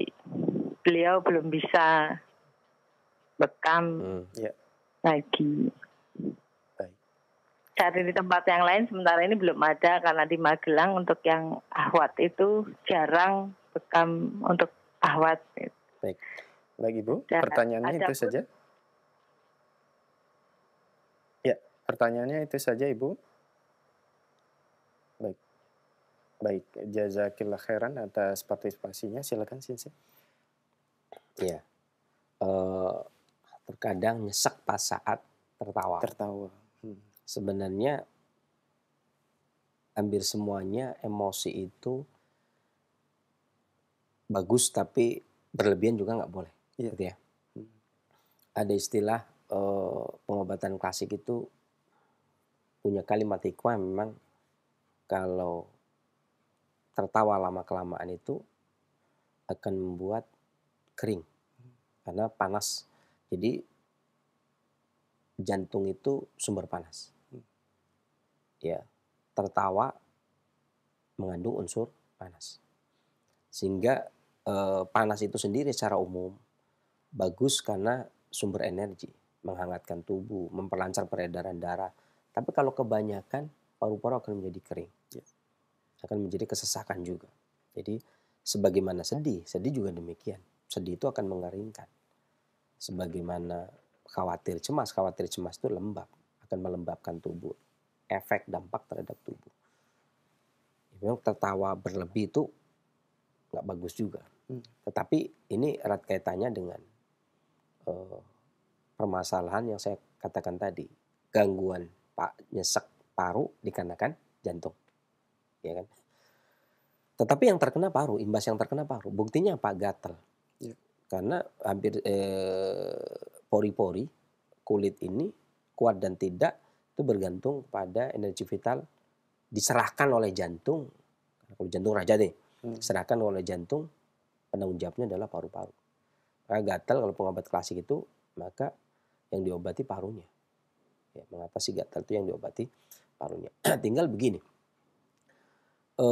beliau belum bisa bekam hmm, ya lagi Baik. Cari di tempat yang lain sementara ini belum ada karena di Magelang untuk yang ahwat itu jarang bekam untuk ahwat. Baik. Baik Ibu, Dan pertanyaannya itu pun, saja. Ya, pertanyaannya itu saja Ibu. Baik. Baik, jazakillah khairan atas partisipasinya. Silakan Sinsi. Ya. Uh, terkadang nyesek pas saat tertawa. Tertawa. Hmm. Sebenarnya hampir semuanya emosi itu bagus tapi berlebihan juga nggak boleh, Iya. gitu ya. Hmm. Ada istilah eh, pengobatan klasik itu punya kalimat hikmah memang kalau tertawa lama kelamaan itu akan membuat kering karena panas jadi jantung itu sumber panas. Ya, tertawa mengandung unsur panas. Sehingga eh, panas itu sendiri secara umum bagus karena sumber energi, menghangatkan tubuh, memperlancar peredaran darah. Tapi kalau kebanyakan paru-paru akan menjadi kering. Ya. Akan menjadi kesesakan juga. Jadi sebagaimana sedih, sedih juga demikian. Sedih itu akan mengeringkan sebagaimana khawatir cemas, khawatir cemas itu lembab, akan melembabkan tubuh, efek dampak terhadap tubuh. Ya, memang tertawa berlebih itu nggak bagus juga. Hmm. Tetapi ini erat kaitannya dengan uh, permasalahan yang saya katakan tadi, gangguan pak nyesek paru dikarenakan jantung, ya kan? Tetapi yang terkena paru, imbas yang terkena paru, buktinya apa? Gatel. Ya karena hampir eh, pori-pori eh, kulit ini kuat dan tidak itu bergantung pada energi vital diserahkan oleh jantung kalau jantung raja deh hmm. serahkan oleh jantung penanggung jawabnya adalah paru-paru karena gatal kalau pengobat klasik itu maka yang diobati parunya ya, mengatasi gatal itu yang diobati parunya tinggal begini e,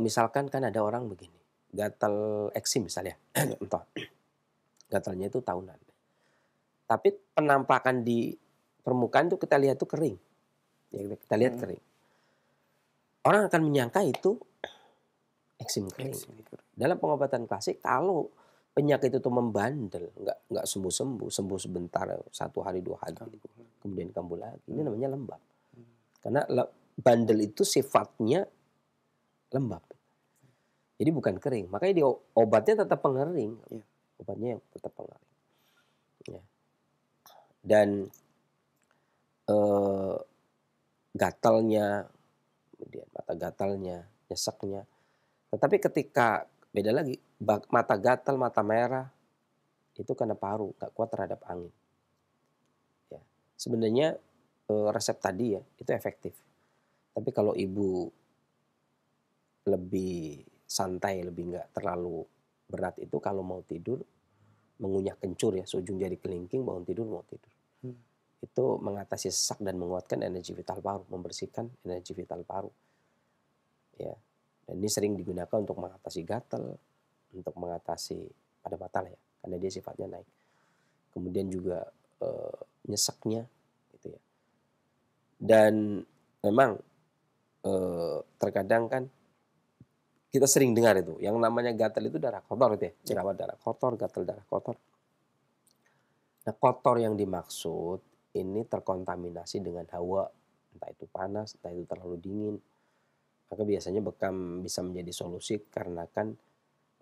misalkan kan ada orang begini gatal eksim misalnya entah gatalnya itu tahunan. Tapi penampakan di permukaan itu kita lihat itu kering. Ya, kita lihat hmm. kering. Orang akan menyangka itu eksim kering. eksim Dalam pengobatan klasik kalau penyakit itu membandel, nggak nggak sembuh sembuh, sembuh sebentar satu hari dua hari, kemudian kambuh lagi. Ini hmm. namanya lembab. Hmm. Karena bandel itu sifatnya lembab. Jadi bukan kering. Makanya di obatnya tetap pengering. Yeah obatnya yang tetap mengalir. ya. dan eh, gatalnya kemudian mata gatalnya nyeseknya tetapi ketika beda lagi mata gatal mata merah itu karena paru gak kuat terhadap angin ya sebenarnya eh, resep tadi ya itu efektif tapi kalau ibu lebih santai lebih nggak terlalu berat itu kalau mau tidur mengunyah kencur ya, seujung jari kelingking bangun tidur mau tidur. Hmm. Itu mengatasi sesak dan menguatkan energi vital paru, membersihkan energi vital paru. Ya. Dan ini sering digunakan untuk mengatasi gatal, untuk mengatasi pada batal ya, karena dia sifatnya naik. Kemudian juga e, eh, nyeseknya gitu ya. Dan memang e, terkadang kan kita sering dengar itu. Yang namanya gatal itu darah kotor itu ya. Jerawat iya. darah kotor, gatal darah kotor. Nah kotor yang dimaksud ini terkontaminasi dengan hawa. Entah itu panas, entah itu terlalu dingin. Maka biasanya bekam bisa menjadi solusi karena kan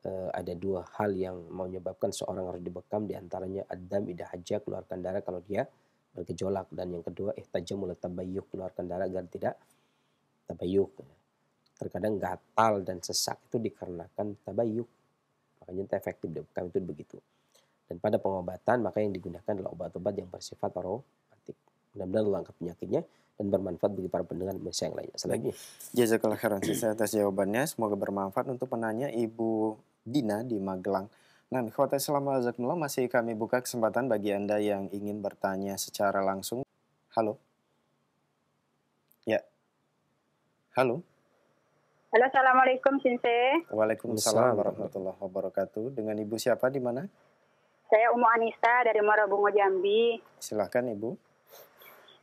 e, ada dua hal yang menyebabkan seorang harus dibekam. diantaranya antaranya adam, idah hajak, keluarkan darah kalau dia bergejolak. Dan yang kedua, eh tajam mulai tabayuk keluarkan darah agar tidak tabayuk terkadang gatal dan sesak itu dikarenakan tabayuk. Makanya itu efektif bukan itu begitu. Dan pada pengobatan maka yang digunakan adalah obat-obat yang bersifat aromatik. Mudah-mudahan langkah penyakitnya dan bermanfaat bagi para pendengar Indonesia yang lainnya. Selagi. Jazakallah khairan saya atas jawabannya. Semoga bermanfaat untuk penanya Ibu Dina di Magelang. Nah, khotbah Islam Azakumullah masih kami buka kesempatan bagi Anda yang ingin bertanya secara langsung. Halo. Ya. Halo. Halo, Assalamualaikum, Sinse. Waalaikumsalam warahmatullahi wabarakatuh. Dengan Ibu siapa di mana? Saya Umu Anissa dari Bungo Jambi. Silahkan, Ibu.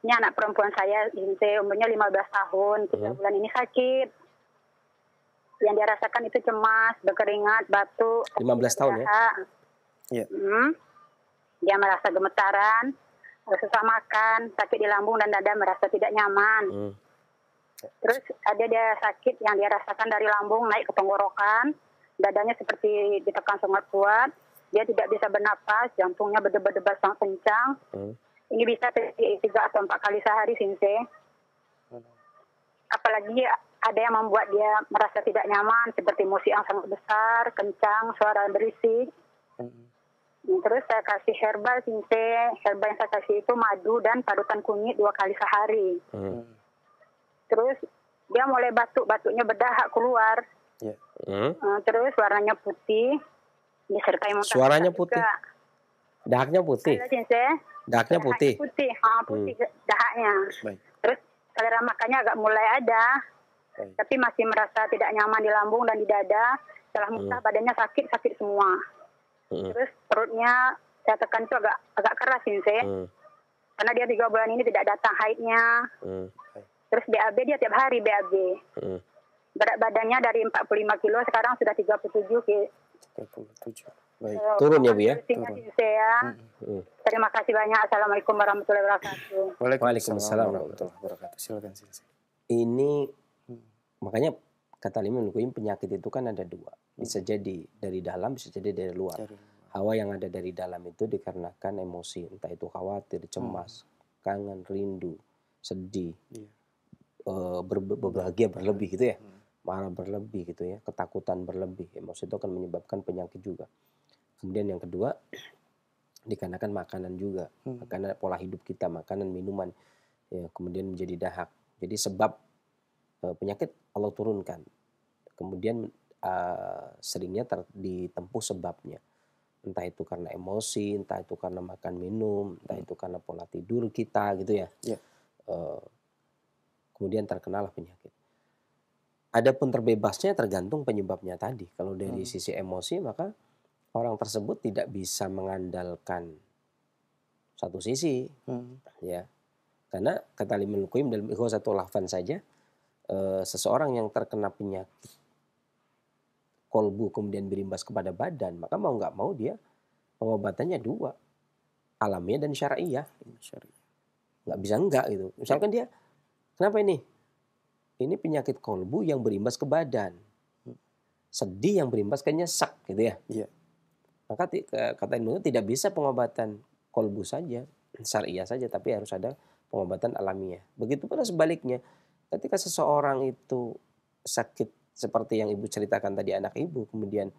Ini anak perempuan saya, Sinse, umurnya 15 tahun. Tiga hmm. bulan ini sakit. Yang dia rasakan itu cemas, berkeringat, batuk. 15 tahun ya? Iya. Hmm. Dia merasa gemetaran, susah makan, sakit di lambung dan dada merasa tidak nyaman. Hmm Terus ada dia sakit yang dia rasakan dari lambung naik ke tenggorokan, dadanya seperti ditekan sangat kuat, dia tidak bisa bernapas, jantungnya berdebar-debar sangat kencang. Hmm. Ini bisa tiga atau empat kali sehari sinse. Hmm. Apalagi ada yang membuat dia merasa tidak nyaman, seperti musik yang sangat besar, kencang, suara berisik. Hmm. Terus saya kasih herbal sinse, herbal yang saya kasih itu madu dan parutan kunyit dua kali sehari. Hmm terus dia mulai batuk batuknya berdahak keluar yeah. hmm. Eh, terus warnanya putih disertai muntah suaranya putih juga. dahaknya putih dahaknya putih putih ha, putih ah, hmm. dahaknya Baik. terus selera makannya agak mulai ada Baik. tapi masih merasa tidak nyaman di lambung dan di dada setelah hmm. muntah hmm. badannya sakit sakit semua hmm. terus perutnya saya tekan itu agak agak keras sih hmm. karena dia tiga bulan ini tidak datang haidnya hmm Terus BAB dia tiap hari BAB. Hmm. Berat badannya dari 45 kilo sekarang sudah 37 kilo. 37. Baik. Turun ya Bu ya. Turun. Saya. Hmm. Terima kasih banyak. Assalamualaikum warahmatullahi wabarakatuh. Waalaikumsalam warahmatullahi wabarakatuh. Silakan silakan. Ini makanya kata Limi Lukuim penyakit itu kan ada dua. Bisa hmm. jadi dari dalam, bisa jadi dari luar. Hawa yang ada dari dalam itu dikarenakan emosi, entah itu khawatir, cemas, hmm. kangen, rindu, sedih, iya. Eh, ber, berbahagia berlebih gitu ya hmm. marah berlebih gitu ya ketakutan berlebih emosi ya, itu akan menyebabkan penyakit juga kemudian yang kedua dikarenakan makanan juga hmm. karena pola hidup kita makanan minuman ya, kemudian menjadi dahak jadi sebab uh, penyakit Allah turunkan kemudian uh, seringnya ter, ditempuh sebabnya entah itu karena emosi entah itu karena makan minum entah hmm. itu karena pola tidur kita gitu ya yeah. Ya kemudian terkenalah penyakit. Adapun terbebasnya tergantung penyebabnya tadi. Kalau dari hmm. sisi emosi maka orang tersebut tidak bisa mengandalkan satu sisi, hmm. ya. Karena kata Limul dalam Ikhwa satu lafan saja e, seseorang yang terkena penyakit kolbu kemudian berimbas kepada badan, maka mau nggak mau dia pengobatannya dua, alamiah dan syariah. Nggak bisa nggak gitu. Misalkan dia Kenapa ini? Ini penyakit kolbu yang berimbas ke badan. Sedih yang berimbas ke nyesak gitu ya. Iya. Maka kata ilmunya tidak bisa pengobatan kolbu saja, syariah saja, tapi harus ada pengobatan alamiah. Begitu pula sebaliknya, ketika seseorang itu sakit seperti yang ibu ceritakan tadi anak ibu, kemudian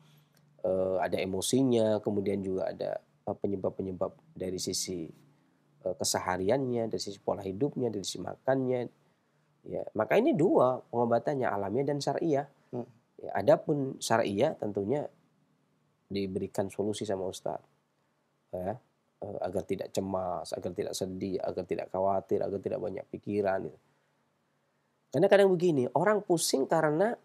eh, ada emosinya, kemudian juga ada eh, penyebab-penyebab dari sisi eh, kesehariannya, dari sisi pola hidupnya, dari sisi makannya, Ya, maka ini dua pengobatannya alamiah dan syariah. Hmm. Ya, adapun syariah tentunya diberikan solusi sama ustaz. Ya, e, agar tidak cemas, agar tidak sedih, agar tidak khawatir, agar tidak banyak pikiran. Gitu. Karena kadang begini, orang pusing karena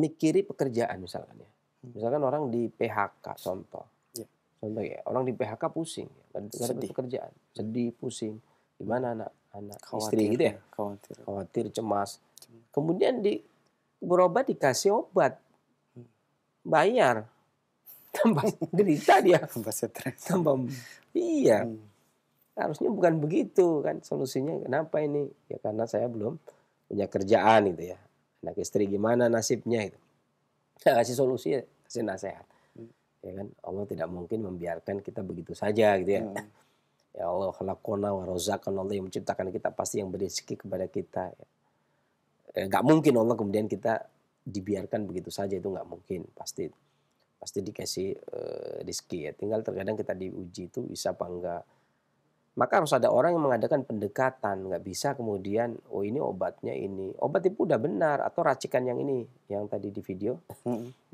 mikiri pekerjaan misalkan ya. Hmm. Misalkan orang di PHK contoh. Ya. Contoh ya, orang di PHK pusing ya. karena sedih. pekerjaan, sedih, pusing. Gimana anak anak khawatir, istri gitu ya khawatir khawatir cemas kemudian di berobat dikasih obat bayar tambah derita dia tambah stres tambah iya hmm. harusnya bukan begitu kan solusinya kenapa ini ya karena saya belum punya kerjaan gitu ya anak istri gimana nasibnya itu saya kasih solusi kasih nasihat hmm. ya kan Allah tidak mungkin membiarkan kita begitu saja gitu ya hmm Ya Allah khalaqona wa razaqana Allah yang menciptakan kita pasti yang berrezeki kepada kita. Ya. Eh, gak mungkin Allah kemudian kita dibiarkan begitu saja itu gak mungkin pasti pasti dikasih uh, rezeki ya tinggal terkadang kita diuji itu bisa apa enggak maka harus ada orang yang mengadakan pendekatan nggak bisa kemudian oh ini obatnya ini obat ibu udah benar atau racikan yang ini yang tadi di video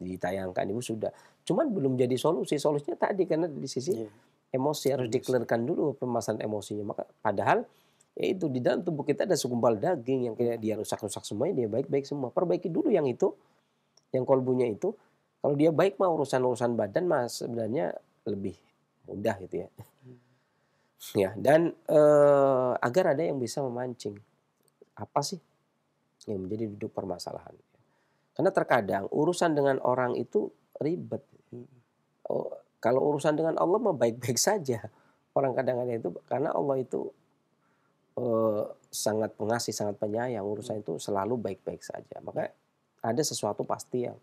ditayangkan ibu sudah cuman belum jadi solusi solusinya tadi karena di sisi yeah emosi harus dikelirkan dulu permasalahan emosinya. Maka padahal ya itu di dalam tubuh kita ada segumpal daging yang kayak dia rusak-rusak semuanya, dia baik-baik semua. Perbaiki dulu yang itu, yang kolbunya itu. Kalau dia baik mah urusan-urusan badan mas sebenarnya lebih mudah gitu ya. Hmm. Ya dan eh, agar ada yang bisa memancing apa sih yang menjadi duduk permasalahan. Karena terkadang urusan dengan orang itu ribet. Hmm. Oh, kalau urusan dengan Allah mah baik-baik saja. Orang kadang-kadang itu karena Allah itu eh, sangat pengasih, sangat penyayang. Urusan itu selalu baik-baik saja. Maka ada sesuatu pasti yang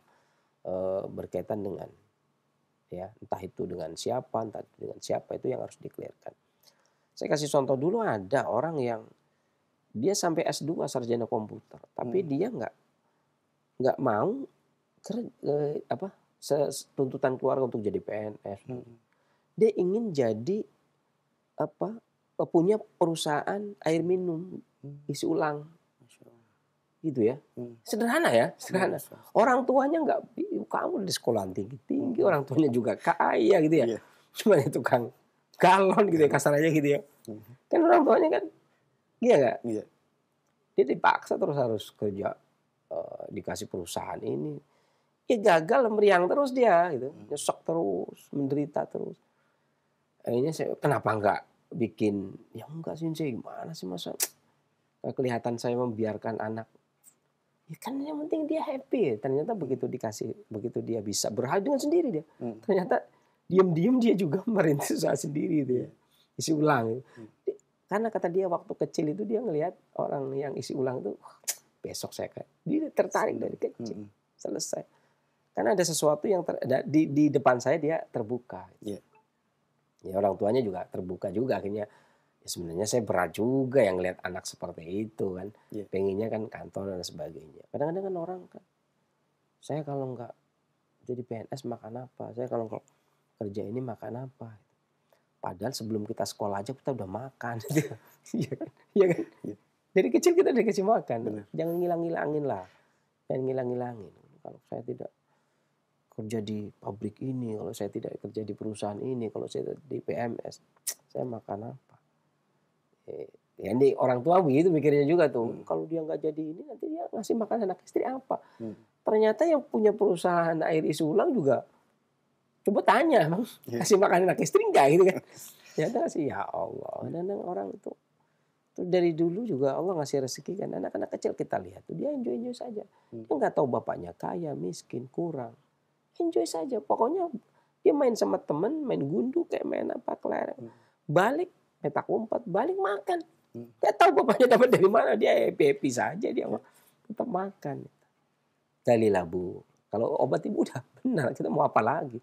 eh, berkaitan dengan ya entah itu dengan siapa, entah itu dengan siapa itu yang harus dikelirkan. Saya kasih contoh dulu ada orang yang dia sampai S2 sarjana komputer, tapi hmm. dia nggak nggak mau kerja eh, apa tuntutan keluarga untuk jadi PNS. Hmm. Dia ingin jadi apa? Eh, punya perusahaan air minum hmm. isi ulang. Gitu ya. Hmm. Sederhana ya, sederhana. Hmm. Orang tuanya nggak kamu di sekolah tinggi-tinggi, hmm. orang tuanya juga kaya gitu ya. Yeah. Cuma itu tukang galon gitu ya, kasar aja gitu ya. Kan orang tuanya kan iya nggak? Yeah. Dia dipaksa terus harus kerja eh, dikasih perusahaan ini ya gagal meriang terus dia gitu hmm. nyesek terus menderita terus akhirnya saya kenapa enggak bikin ya enggak sih saya gimana sih masa kelihatan saya membiarkan anak ya kan yang penting dia happy ternyata begitu dikasih begitu dia bisa berhasil dengan sendiri dia hmm. ternyata diem-diem dia juga merintis usaha sendiri dia iya. isi ulang gitu. karena kata dia waktu kecil itu dia ngelihat orang yang isi ulang itu besok saya kayak dia tertarik dari kecil selesai karena ada sesuatu yang ter, di, di depan saya dia terbuka. Yeah. Ya orang tuanya juga terbuka juga akhirnya. Ya sebenarnya saya berat juga yang lihat anak seperti itu kan. Yeah. Pengennya kan kantor dan sebagainya. Kadang-kadang kan orang kan, saya kalau nggak jadi PNS makan apa? Saya kalau nggak kerja ini makan apa? Padahal sebelum kita sekolah aja kita udah makan. Iya Ya kan? Jadi iya kan? iya. Dari kecil kita dikasih makan. Bener. Jangan ngilang-ngilangin lah. Jangan ngilang-ngilangin. Kalau saya tidak kerja di pabrik ini, kalau saya tidak kerja di perusahaan ini, kalau saya di PMS, saya makan apa? Eh, ya ini orang tua begitu pikirnya juga tuh. Hmm. Kalau dia nggak jadi ini, nanti dia ngasih makan anak istri apa? Hmm. Ternyata yang punya perusahaan air isi ulang juga coba tanya, emang yeah. kasih makan anak istri nggak gitu kan? ya ada sih ya Allah, dan orang itu Terus dari dulu juga Allah ngasih rezeki kan anak-anak kecil kita lihat tuh dia enjoy enjoy saja. Hmm. Dia nggak tahu bapaknya kaya, miskin, kurang enjoy saja pokoknya dia main sama temen main gundu kayak main apa kelereng hmm. balik petak umpet balik makan hmm. gak tahu bapaknya dapat dari mana dia happy happy saja dia mau tetap makan dalilah bu kalau obat ibu udah benar kita mau apa lagi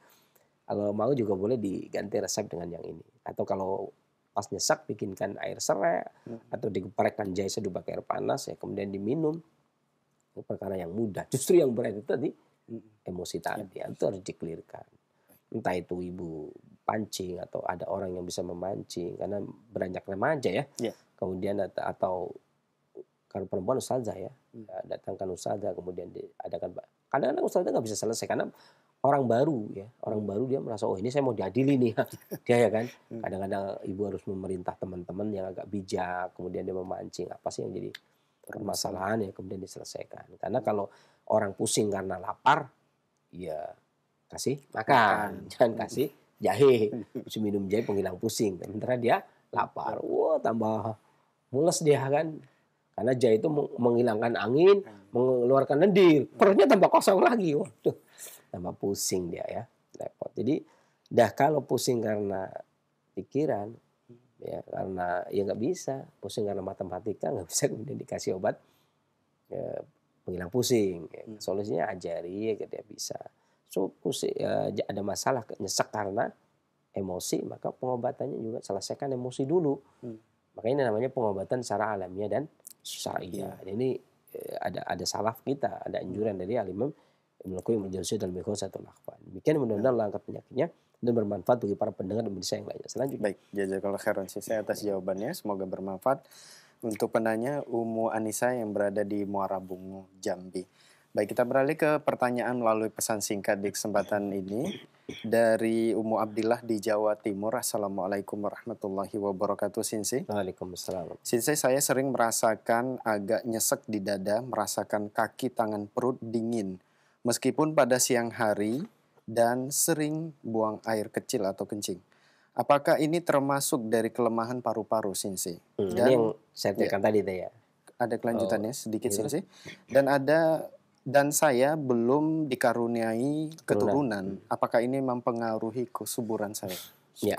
kalau mau juga boleh diganti resep dengan yang ini atau kalau pas nyesak bikinkan air serai hmm. atau digeprekkan jahe seduh pakai air panas ya kemudian diminum itu perkara yang mudah justru yang berat itu tadi emosi ya, tadi ya. itu harus dikelirkan entah itu ibu pancing atau ada orang yang bisa memancing karena beranjak remaja ya. ya. Kemudian atau, atau kalau perempuan ustazah ya, hmm. Ya, datangkan ustazah kemudian diadakan kadang-kadang ustazah nggak bisa selesai karena orang baru ya, orang hmm. baru dia merasa oh ini saya mau diadili nih dia ya kan. Hmm. Kadang-kadang ibu harus memerintah teman-teman yang agak bijak, kemudian dia memancing apa sih yang jadi permasalahan ya kemudian diselesaikan. Karena hmm. kalau orang pusing karena lapar, ya kasih makan, makan. jangan kasih jahe. Minum jahe penghilang pusing. Sementara dia lapar, wah tambah mules dia kan. Karena jahe itu menghilangkan angin, mengeluarkan lendir, perutnya tambah kosong lagi. Waduh, tambah pusing dia ya, repot. Jadi, dah kalau pusing karena pikiran, ya karena ya nggak bisa pusing karena matematika nggak bisa kemudian dikasih obat ya, penghilang pusing. Ya kan. Hmm. Solusinya ajari agar dia bisa. So pusing, ya, ada masalah nyesek karena emosi, maka pengobatannya juga selesaikan emosi dulu. Hmm. Makanya ini namanya pengobatan secara alamiah dan syariah. Ya. Ini eh, ada ada salaf kita, ada hmm. anjuran dari alimam melakukan yang menjelaskan dalam dalam satu Akhwan. Demikian mudah-mudahan ya. langkah penyakitnya dan bermanfaat bagi para pendengar dan pemirsa yang lainnya. Selanjutnya. Baik, jazakallah khairan saya atas jawabannya. Semoga bermanfaat. Untuk penanya Umu Anissa yang berada di Muara Bungu, Jambi. Baik, kita beralih ke pertanyaan melalui pesan singkat di kesempatan ini dari Umu Abdillah di Jawa Timur. Assalamualaikum warahmatullahi wabarakatuh, Sinsi. Waalaikumsalam. Sinsi, saya sering merasakan agak nyesek di dada, merasakan kaki tangan perut dingin. Meskipun pada siang hari dan sering buang air kecil atau kencing. Apakah ini termasuk dari kelemahan paru-paru Sinsi? Hmm, Dan, ini yang saya ceritakan ya, tadi ya. Ada kelanjutannya oh, sedikit iya. Sinsi. Dan ada dan saya belum dikaruniai keturunan. keturunan. Hmm. Apakah ini mempengaruhi kesuburan saya? Ya.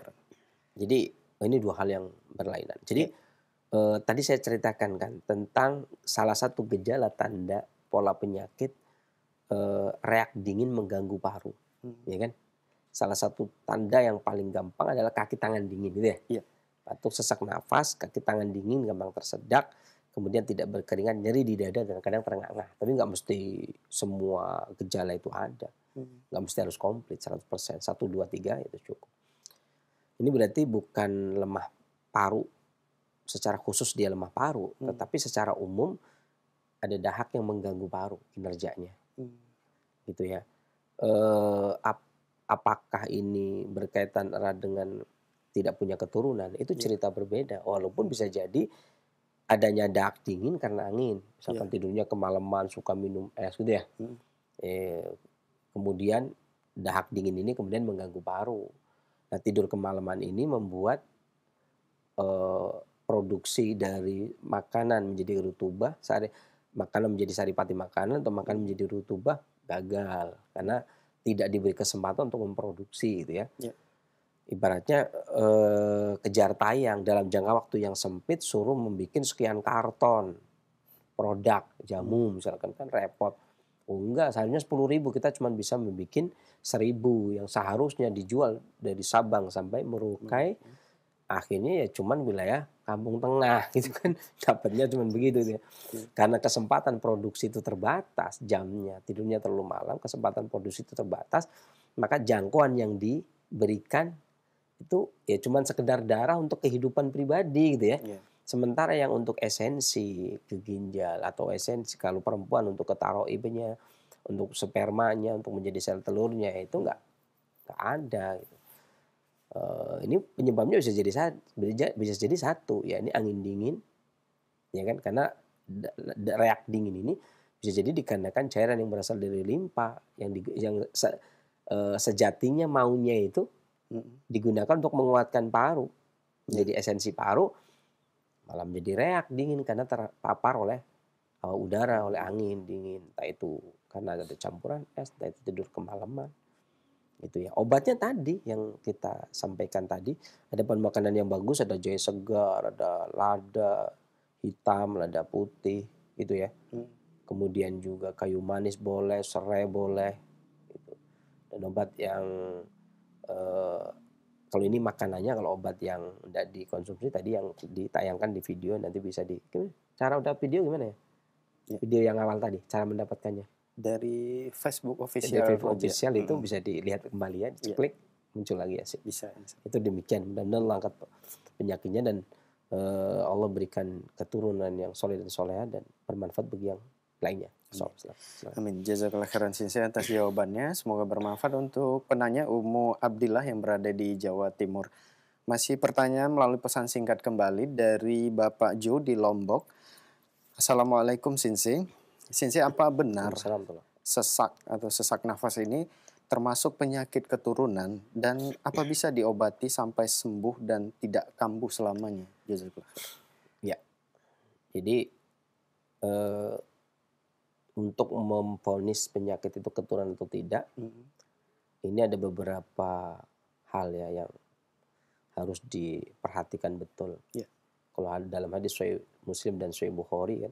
Jadi oh, ini dua hal yang berlainan. Jadi ya. eh, tadi saya ceritakan kan tentang salah satu gejala tanda pola penyakit eh, reak dingin mengganggu paru, hmm. ya kan? salah satu tanda yang paling gampang adalah kaki tangan dingin gitu ya. Iya. Batuk sesak nafas, kaki tangan dingin, gampang tersedak, kemudian tidak berkeringat, nyeri di dada, dan kadang terengah-engah. Tapi nggak mesti semua gejala itu ada. Hmm. Nggak mesti harus komplit 100%. 1, 2, 3 itu cukup. Ini berarti bukan lemah paru secara khusus dia lemah paru, hmm. tetapi secara umum ada dahak yang mengganggu paru kinerjanya. Hmm. Gitu ya. Eh, apa apakah ini berkaitan erat dengan tidak punya keturunan itu iya. cerita yeah. berbeda walaupun bisa jadi adanya dak dingin karena angin misalkan yeah. tidurnya kemalaman suka minum es gitu ya mm. eh, kemudian dahak dingin ini kemudian mengganggu paru nah tidur kemalaman ini membuat eh, produksi dari makanan menjadi rutubah sari makanan menjadi saripati makanan atau makanan menjadi rutubah gagal karena tidak diberi kesempatan untuk memproduksi gitu ya. ya. Ibaratnya eh, kejar tayang dalam jangka waktu yang sempit suruh membuat sekian karton produk jamu hmm. misalkan kan repot. Oh enggak, seharusnya 10 ribu kita cuma bisa membuat seribu yang seharusnya dijual dari Sabang sampai Merauke. Hmm akhirnya ya cuman wilayah kampung tengah gitu kan dapatnya cuman begitu ya karena kesempatan produksi itu terbatas jamnya tidurnya terlalu malam kesempatan produksi itu terbatas maka jangkauan yang diberikan itu ya cuman sekedar darah untuk kehidupan pribadi gitu ya iya. sementara yang untuk esensi ke ginjal atau esensi kalau perempuan untuk ketaruh ibunya untuk spermanya untuk menjadi sel telurnya itu enggak enggak ada gitu uh, ini penyebabnya bisa jadi bisa jadi satu ya ini angin dingin ya kan karena reak dingin ini bisa jadi dikarenakan cairan yang berasal dari limpa yang di, yang se, uh, sejatinya maunya itu digunakan untuk menguatkan paru iya. jadi esensi paru malam jadi reak dingin karena terpapar oleh uh, udara oleh angin dingin entah itu karena ada campuran es entah itu tidur kemalaman itu ya obatnya tadi yang kita sampaikan tadi ada bahan makanan yang bagus ada jahe segar ada lada hitam lada putih itu ya hmm. kemudian juga kayu manis boleh serai boleh itu dan obat yang eh, kalau ini makanannya kalau obat yang tidak dikonsumsi tadi yang ditayangkan di video nanti bisa di cara udah video gimana ya? ya video yang awal tadi cara mendapatkannya dari Facebook official dari Facebook official itu hmm. bisa dilihat kembali ya yeah. Iya. klik muncul lagi ya bisa, bisa itu demikian mudah-mudahan langkat penyakitnya dan uh, Allah berikan keturunan yang soleh dan soleha dan bermanfaat bagi yang lainnya so, Amin. Selamat. Amin. Jazakallah khairan sincere atas jawabannya. Semoga bermanfaat untuk penanya Umu Abdillah yang berada di Jawa Timur. Masih pertanyaan melalui pesan singkat kembali dari Bapak Jo di Lombok. Assalamualaikum Sinsi. Sensei apa benar sesak atau sesak nafas ini termasuk penyakit keturunan dan apa bisa diobati sampai sembuh dan tidak kambuh selamanya? Jazakallah. Ya. Jadi eh, untuk memvonis penyakit itu keturunan atau tidak, mm -hmm. ini ada beberapa hal ya yang harus diperhatikan betul. Yeah. Kalau dalam hadis Sahih Muslim dan Sahih Bukhari kan, ya,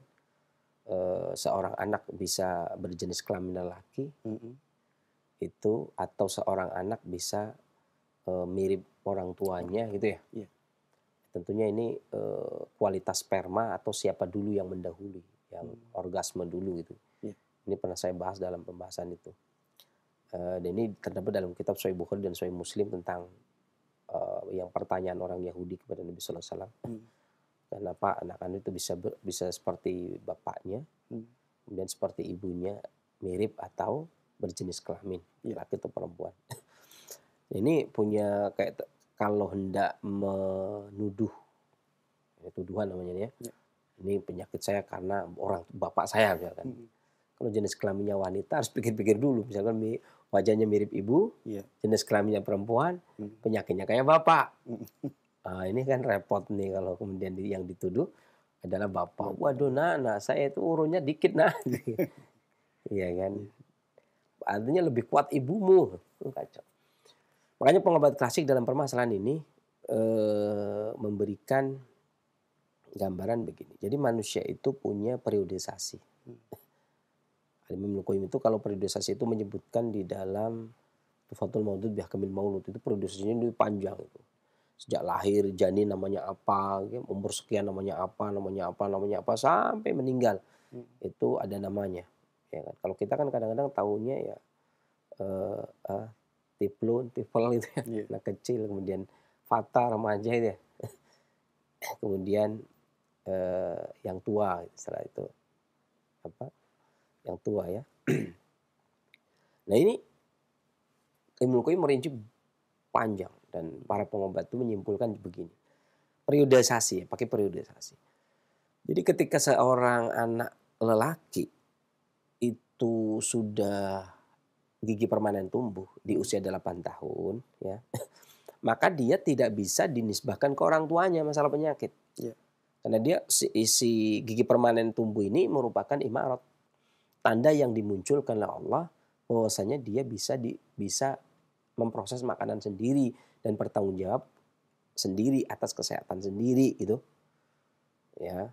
Eh, seorang anak bisa berjenis kelamin laki mm -hmm. itu atau seorang anak bisa uh, mirip orang tuanya gitu ya yeah. tentunya ini uh, kualitas sperma atau siapa dulu yang mendahului yang mm. orgasme dulu gitu yeah. ini pernah saya bahas dalam pembahasan itu uh, dan ini terdapat dalam kitab Sahih Bukhari dan Sahih Muslim tentang uh, yang pertanyaan orang Yahudi kepada Nabi Sallallahu Alaihi Wasallam mm. Kenapa anak anak itu bisa bisa seperti bapaknya hmm. kemudian seperti ibunya mirip atau berjenis kelamin yeah. laki atau perempuan ini punya kayak kalau hendak menuduh ini ya tuduhan namanya ya yeah. ini penyakit saya karena orang bapak saya misalkan hmm. kalau jenis kelaminnya wanita harus pikir-pikir dulu misalkan wajahnya mirip ibu yeah. jenis kelaminnya perempuan hmm. penyakitnya kayak bapak hmm. Nah, ini kan repot nih kalau kemudian yang dituduh adalah bapak. Iya. Waduh, nah, nah saya itu urunnya dikit nah. Iya kan? Artinya lebih kuat ibumu. Hmm, kacau. Makanya pengobat klasik dalam permasalahan ini eh, memberikan gambaran begini. Jadi manusia itu punya periodisasi. Hmm. Alimim Lukoyim itu kalau periodisasi itu menyebutkan di dalam Tufatul Maudud Bihkamil Maulud itu periodisasinya itu panjang itu sejak lahir janin namanya apa, ya, umur sekian namanya apa, namanya apa, namanya apa sampai meninggal hmm. itu ada namanya. Ya kan? Kalau kita kan kadang-kadang tahunya ya uh, eh, uh, ah, tiplun, tipel gitu ya, yeah. anak kecil, kemudian fata remaja itu ya, kemudian uh, yang tua setelah itu apa? Yang tua ya. nah ini Ibnu merinci panjang dan para pengobat itu menyimpulkan begini. Periodisasi, ya, pakai periodisasi. Jadi ketika seorang anak lelaki itu sudah gigi permanen tumbuh di usia 8 tahun, ya, maka dia tidak bisa dinisbahkan ke orang tuanya masalah penyakit. Ya. Karena dia si, gigi permanen tumbuh ini merupakan imarat tanda yang dimunculkan oleh Allah bahwasanya dia bisa di, bisa memproses makanan sendiri dan bertanggung jawab sendiri atas kesehatan sendiri gitu ya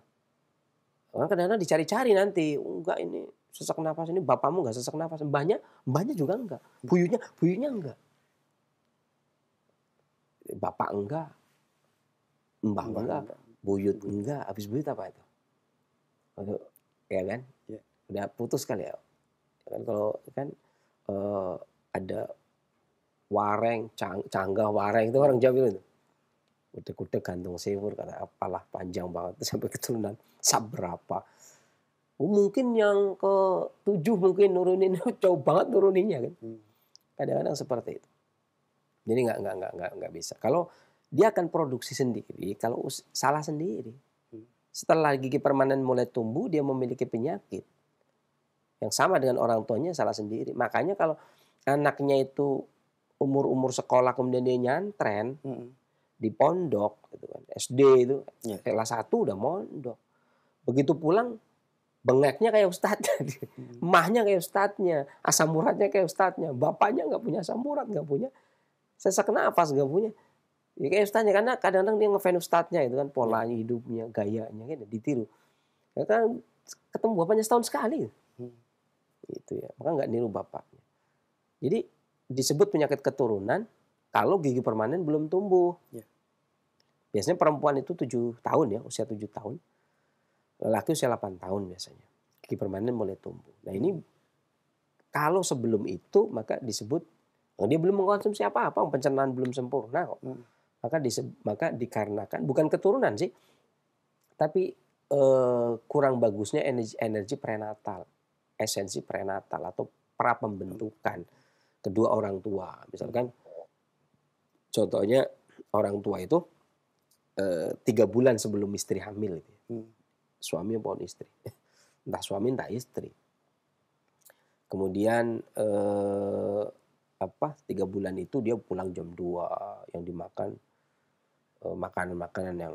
orang kadang-kadang dicari-cari nanti oh, enggak ini sesak nafas ini bapakmu enggak sesak nafas banyak banyak juga enggak buyutnya buyutnya enggak bapak enggak Mbak enggak, enggak. buyut enggak habis buyut apa itu Aduh, ya kan ya. udah putus kali ya, ya kan kalau kan uh, ada wareng, cang, canggah wareng itu orang Jawa itu. Kuda-kuda gantung sewur kata apalah panjang banget sampai keturunan Oh, Mungkin yang ke tujuh mungkin nurunin jauh banget nuruninnya kan. Hmm. Kadang-kadang seperti itu. Jadi nggak nggak nggak nggak nggak bisa. Kalau dia akan produksi sendiri, kalau salah sendiri. Hmm. Setelah gigi permanen mulai tumbuh, dia memiliki penyakit yang sama dengan orang tuanya salah sendiri. Makanya kalau anaknya itu umur-umur sekolah kemudian dia nyantren hmm. di pondok gitu kan SD itu yeah. kelas satu udah mondok begitu pulang bengeknya kayak ustad hmm. mahnya kayak ustadnya asam uratnya kayak ustadnya bapaknya nggak punya asam urat nggak punya sesak nafas nggak punya ya kayak ustadnya karena kadang-kadang dia ngefans ustadnya itu kan polanya iya. hidupnya gayanya kan ditiru ya kan ketemu bapaknya setahun sekali mm. gitu, hmm. itu ya maka nggak niru bapaknya jadi disebut penyakit keturunan kalau gigi permanen belum tumbuh. Ya. Biasanya perempuan itu 7 tahun ya, usia 7 tahun. laki usia 8 tahun biasanya. Gigi permanen mulai tumbuh. Nah ini kalau sebelum itu maka disebut oh, dia belum mengkonsumsi apa-apa, oh, pencernaan belum sempurna Hmm. Maka maka dikarenakan bukan keturunan sih, tapi eh, kurang bagusnya energi energi prenatal, esensi prenatal atau pra pembentukan. Hmm kedua orang tua. Misalkan contohnya orang tua itu eh, tiga bulan sebelum istri hamil, gitu. suami maupun istri, entah suami entah istri. Kemudian eh, apa tiga bulan itu dia pulang jam 2 yang dimakan eh, makanan-makanan eh, yang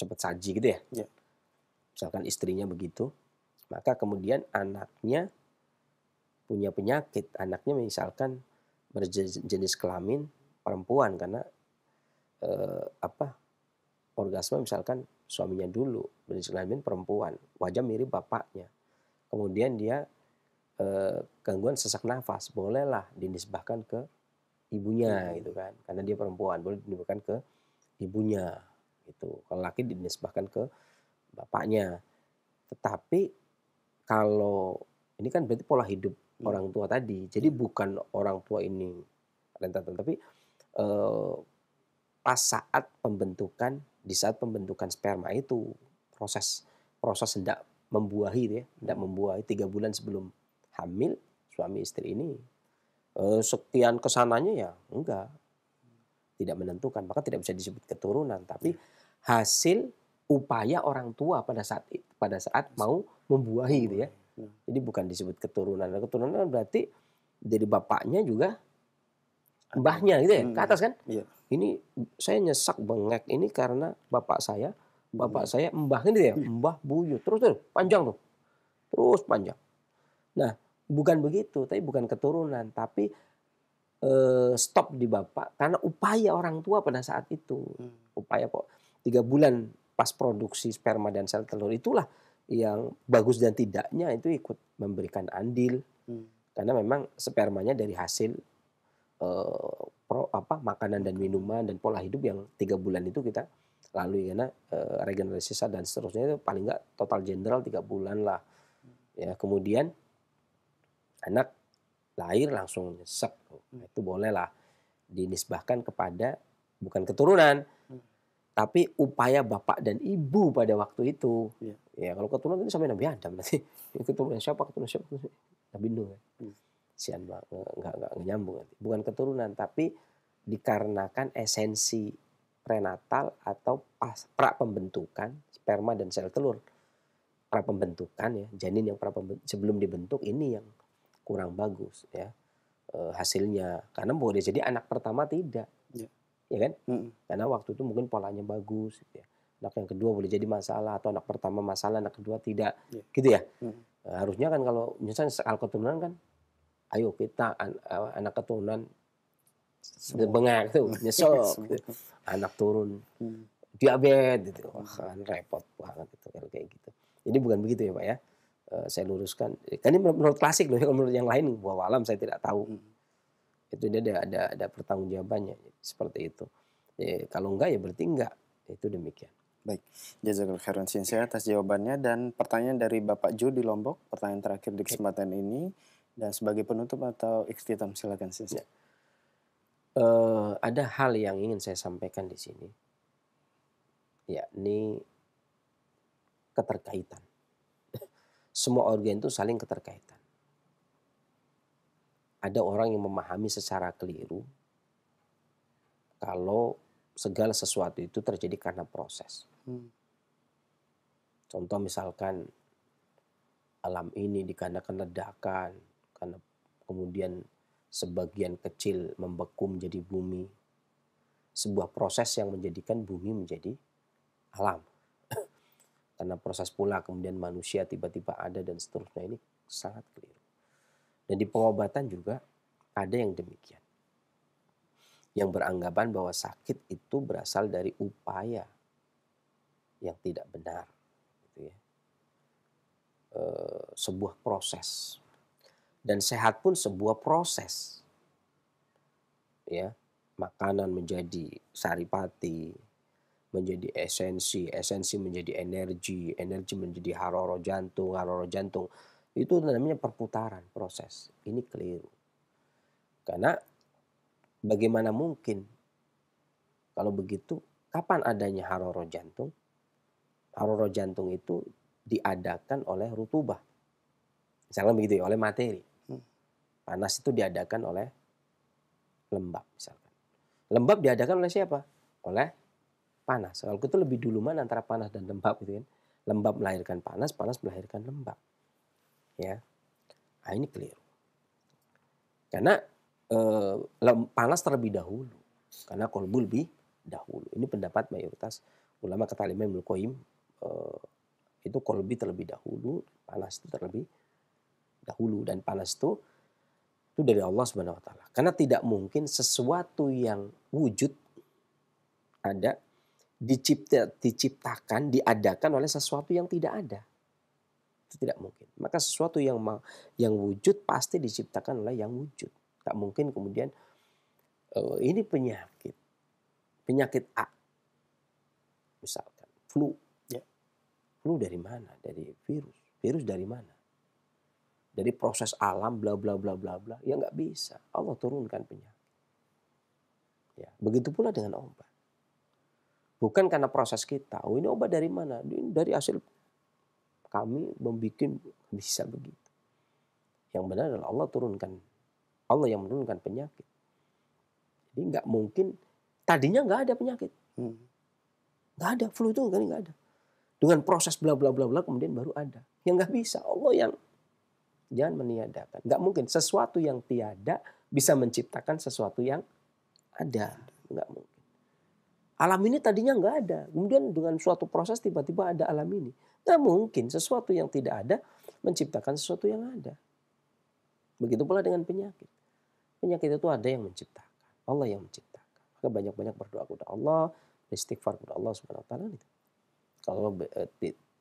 cepat saji gitu ya. ya. Misalkan istrinya begitu, maka kemudian anaknya punya penyakit anaknya misalkan berjenis kelamin perempuan karena eh, apa orgasme misalkan suaminya dulu berjenis kelamin perempuan wajah mirip bapaknya kemudian dia eh, gangguan sesak nafas bolehlah dinisbahkan ke ibunya iya. gitu kan karena dia perempuan boleh dinisbahkan ke ibunya itu kalau laki dinisbahkan ke bapaknya tetapi kalau ini kan berarti pola hidup Hmm. orang tua tadi. Jadi hmm. bukan orang tua ini rentan, tapi eh, pas saat pembentukan, di saat pembentukan sperma itu proses proses tidak membuahi ya, tidak hmm. membuahi tiga bulan sebelum hamil suami istri ini eh, sekian kesananya ya enggak tidak menentukan maka tidak bisa disebut keturunan tapi ya. hasil upaya orang tua pada saat pada saat mau membuahi gitu ya jadi bukan disebut keturunan nah, keturunan kan berarti jadi bapaknya juga mbahnya gitu ya ke hmm, atas kan Iya. ini saya nyesak bengek ini karena bapak saya bapak hmm. saya mbah gitu ya iya. mbah buyut terus terus panjang tuh terus panjang nah bukan begitu tapi bukan keturunan tapi eh, stop di bapak karena upaya orang tua pada saat itu hmm. upaya kok tiga bulan pas produksi sperma dan sel telur itulah yang bagus dan tidaknya itu ikut memberikan andil hmm. karena memang spermanya dari hasil uh, pro, apa makanan dan minuman dan pola hidup yang tiga bulan itu kita lalu karena eh, regenerasi sisa dan seterusnya itu paling nggak total general tiga bulan lah ya kemudian anak lahir langsung nyesek hmm. nah, itu bolehlah dinisbahkan kepada bukan keturunan hmm. tapi upaya bapak dan ibu pada waktu itu ya. Ya kalau keturunan itu sampai Nabi Adam nanti keturunan siapa keturunan siapa Nabi Nuh. Ya. bang hmm. Sian nggak nggak nyambung nanti. Bukan keturunan tapi dikarenakan esensi prenatal atau pra pembentukan sperma dan sel telur pra pembentukan ya janin yang pra sebelum dibentuk ini yang kurang bagus ya e, hasilnya karena boleh jadi anak pertama tidak ya, ya kan mm -hmm. karena waktu itu mungkin polanya bagus ya anak yang kedua boleh jadi masalah atau anak pertama masalah anak kedua tidak yeah. gitu ya hmm. Nah, harusnya kan kalau misalnya sekal keturunan kan ayo kita an anak keturunan bengak tuh nyesel gitu. anak turun hmm. diabetes gitu wah kan repot banget itu kayak gitu jadi bukan begitu ya pak ya e, saya luruskan kan ini menurut klasik loh menurut yang lain buah alam saya tidak tahu hmm. itu dia ada ada, ada pertanggungjawabannya seperti itu ya, kalau enggak ya berarti enggak itu demikian Baik, jazakallah khairan sinsya atas jawabannya dan pertanyaan dari Bapak Ju di Lombok, pertanyaan terakhir di kesempatan okay. ini dan sebagai penutup atau ikhtitam silakan sinsya. Uh, eh, ada hal yang ingin saya sampaikan di sini, yakni keterkaitan. Semua organ itu saling keterkaitan. Ada orang yang memahami secara keliru kalau segala sesuatu itu terjadi karena proses Hmm. Contoh misalkan alam ini dikarenakan ledakan, karena kemudian sebagian kecil membeku menjadi bumi. Sebuah proses yang menjadikan bumi menjadi alam. karena proses pula kemudian manusia tiba-tiba ada dan seterusnya ini sangat keliru. Dan di pengobatan juga ada yang demikian. Yang beranggapan bahwa sakit itu berasal dari upaya yang tidak benar gitu ya. E, sebuah proses dan sehat pun sebuah proses ya makanan menjadi saripati menjadi esensi esensi menjadi energi energi menjadi haroro jantung haroro jantung itu namanya perputaran proses ini keliru karena bagaimana mungkin kalau begitu kapan adanya haroro jantung Haroro jantung itu diadakan oleh rutubah. Misalnya begitu ya, oleh materi. Hmm. Panas itu diadakan oleh lembab misalkan. Lembab diadakan oleh siapa? Oleh panas. Kalau itu lebih dulu mana antara panas dan lembab gitu kan. Lembab melahirkan panas, panas melahirkan lembab. Ya. Nah, ini keliru. Karena eh, panas terlebih dahulu. Karena kolbul lebih dahulu. Ini pendapat mayoritas ulama kata Imam Qayyim uh, itu kolbi terlebih dahulu, panas itu terlebih dahulu dan panas itu itu dari Allah Subhanahu wa taala. Karena tidak mungkin sesuatu yang wujud ada dicipta, diciptakan, diadakan oleh sesuatu yang tidak ada. Itu tidak mungkin. Maka sesuatu yang yang wujud pasti diciptakan oleh yang wujud. Tak mungkin kemudian oh, ini penyakit. Penyakit A. Misalkan flu flu dari mana? Dari virus. Virus dari mana? Dari proses alam, bla bla bla bla bla. Ya nggak bisa. Allah turunkan penyakit. Ya, begitu pula dengan obat. Bukan karena proses kita. Oh ini obat dari mana? Ini dari hasil kami membuat bisa begitu. Yang benar adalah Allah turunkan. Allah yang menurunkan penyakit. Jadi nggak mungkin. Tadinya nggak ada penyakit. Hmm. Nggak hmm. ada. Flu itu nggak ada dengan proses bla bla bla bla kemudian baru ada. Yang nggak bisa Allah yang jangan meniadakan. Nggak mungkin sesuatu yang tiada bisa menciptakan sesuatu yang ada. Nggak mungkin. Alam ini tadinya nggak ada. Kemudian dengan suatu proses tiba-tiba ada alam ini. Nggak mungkin sesuatu yang tidak ada menciptakan sesuatu yang ada. Begitu pula dengan penyakit. Penyakit itu ada yang menciptakan. Allah yang menciptakan. Maka banyak-banyak berdoa kepada Allah, istighfar kepada Allah Subhanahu wa taala kalau eh,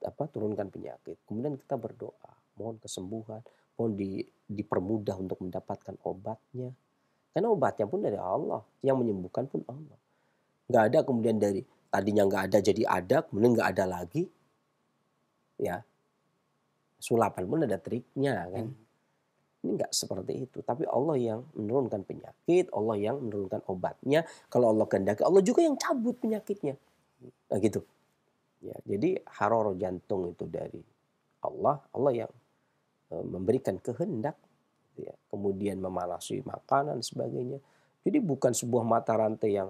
apa turunkan penyakit. Kemudian kita berdoa, mohon kesembuhan, mohon di, dipermudah untuk mendapatkan obatnya. Karena obatnya pun dari Allah, yang menyembuhkan pun Allah. Nggak ada kemudian dari tadinya nggak ada jadi ada, kemudian nggak ada lagi. Ya, sulapan pun ada triknya kan. Hmm. Ini nggak seperti itu. Tapi Allah yang menurunkan penyakit, Allah yang menurunkan obatnya. Kalau Allah kehendaki, Allah juga yang cabut penyakitnya. Nah, gitu. Ya, jadi haror jantung itu dari Allah, Allah yang e, memberikan kehendak, gitu ya, kemudian memalasi makanan dan sebagainya. Jadi bukan sebuah mata rantai yang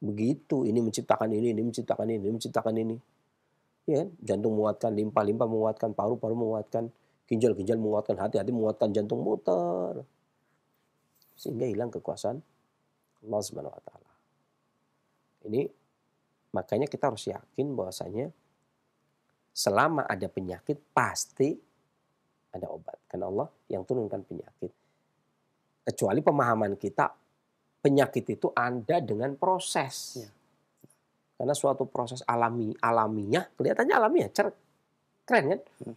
begitu ini menciptakan ini, ini menciptakan ini, ini menciptakan ini. Ya, kan? jantung menguatkan, limpa-limpa menguatkan, paru-paru menguatkan, ginjal-ginjal menguatkan, hati-hati menguatkan, jantung muter. Sehingga hilang kekuasaan Allah Subhanahu Ini Makanya kita harus yakin bahwasanya selama ada penyakit pasti ada obat. Karena Allah yang turunkan penyakit. Kecuali pemahaman kita penyakit itu ada dengan proses. Ya. Karena suatu proses alami alaminya kelihatannya alamiah, cer keren kan? Hmm.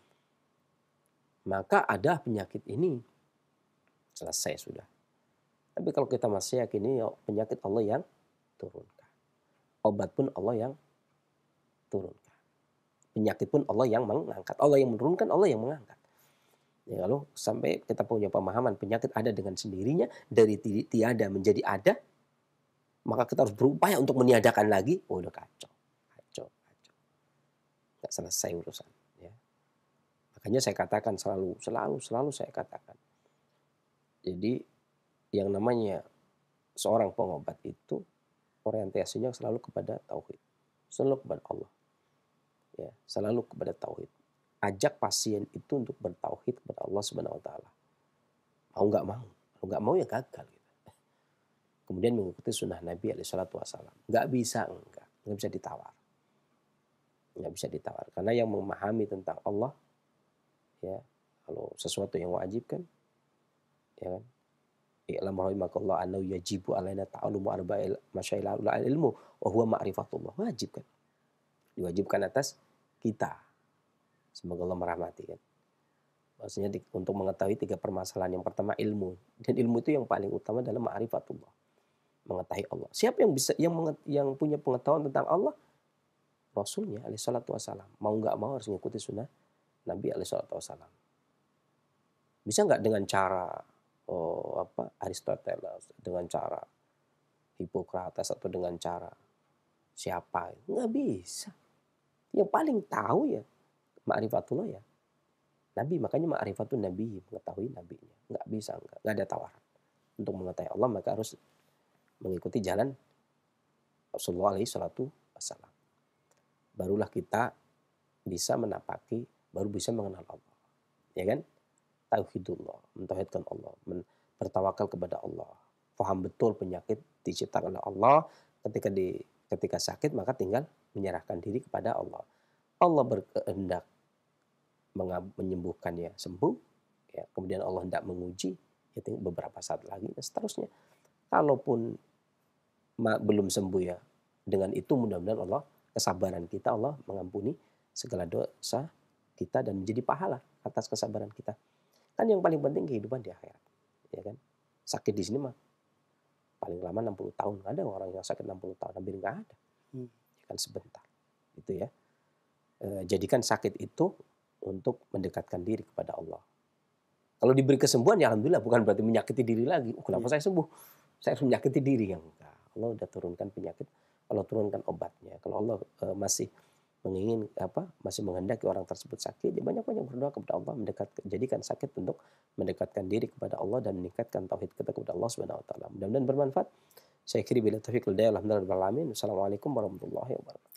Maka ada penyakit ini selesai sudah. Tapi kalau kita masih yakin ini ya, penyakit Allah yang turun. Obat pun Allah yang turunkan. Penyakit pun Allah yang mengangkat. Allah yang menurunkan, Allah yang mengangkat. Ya, lalu sampai kita punya pemahaman penyakit ada dengan sendirinya, dari tiada menjadi ada, maka kita harus berupaya untuk meniadakan lagi. Oh, udah kacau, kacau, kacau. Nggak selesai urusan. Ya. Makanya saya katakan selalu, selalu, selalu saya katakan. Jadi yang namanya seorang pengobat itu orientasinya selalu kepada tauhid, selalu kepada Allah, ya selalu kepada tauhid. Ajak pasien itu untuk bertauhid kepada Allah Subhanahu Wa Taala. Mau nggak mau, kalau nggak mau ya gagal. Gitu. Kemudian mengikuti sunnah Nabi Alaihissalatu Wasallam. Nggak bisa enggak, nggak bisa ditawar, nggak bisa ditawar. Karena yang memahami tentang Allah, ya kalau sesuatu yang wajib kan, ya kan, i'lam rahimakallah anna yajibu alaina ta'allumu arba'il masyailul ilmu wa huwa ma'rifatullah. Wajib kan? Diwajibkan atas kita. Semoga Allah merahmati kan. Maksudnya di, untuk mengetahui tiga permasalahan. Yang pertama ilmu. Dan ilmu itu yang paling utama dalam ma'rifatullah. Mengetahui Allah. Siapa yang bisa yang menget, yang punya pengetahuan tentang Allah? Rasulnya alaihi salatu wasalam Mau nggak mau harus mengikuti sunnah Nabi alaihi salatu wasalam Bisa nggak dengan cara oh, apa Aristoteles dengan cara Hipokrates atau dengan cara siapa nggak bisa yang paling tahu ya ma'rifatullah ya Nabi makanya ma'rifat Nabi mengetahui Nabinya nggak bisa nggak nggak ada tawaran untuk mengetahui Allah maka harus mengikuti jalan Rasulullah alaihi salatu wassalam barulah kita bisa menapaki baru bisa mengenal Allah ya kan tauhidullah, mentauhidkan Allah, bertawakal kepada Allah. Faham betul penyakit diciptakan oleh Allah, ketika di ketika sakit maka tinggal menyerahkan diri kepada Allah. Allah berkehendak menyembuhkannya sembuh, ya, kemudian Allah hendak menguji, ya, beberapa saat lagi dan seterusnya. Kalaupun belum sembuh ya, dengan itu mudah-mudahan Allah kesabaran kita Allah mengampuni segala dosa kita dan menjadi pahala atas kesabaran kita. Kan yang paling penting kehidupan di akhirat. Ya kan? Sakit di sini mah paling lama 60 tahun. ada orang yang sakit 60 tahun, hampir nggak ada. Hmm. Ya kan sebentar. itu ya. E, jadikan sakit itu untuk mendekatkan diri kepada Allah. Kalau diberi kesembuhan ya alhamdulillah bukan berarti menyakiti diri lagi. Oh, kenapa iya. saya sembuh? Saya harus menyakiti diri yang enggak. Allah udah turunkan penyakit, Allah turunkan obatnya. Kalau Allah e, masih mengingin apa masih menghendaki orang tersebut sakit dia ya banyak-banyak berdoa kepada Allah mendekat jadikan sakit untuk mendekatkan diri kepada Allah dan meningkatkan tauhid kita kepada Allah Subhanahu wa taala. Mudah-mudahan bermanfaat. Saya kiri bila taufiq wal Alhamdulillah Assalamualaikum warahmatullahi wabarakatuh.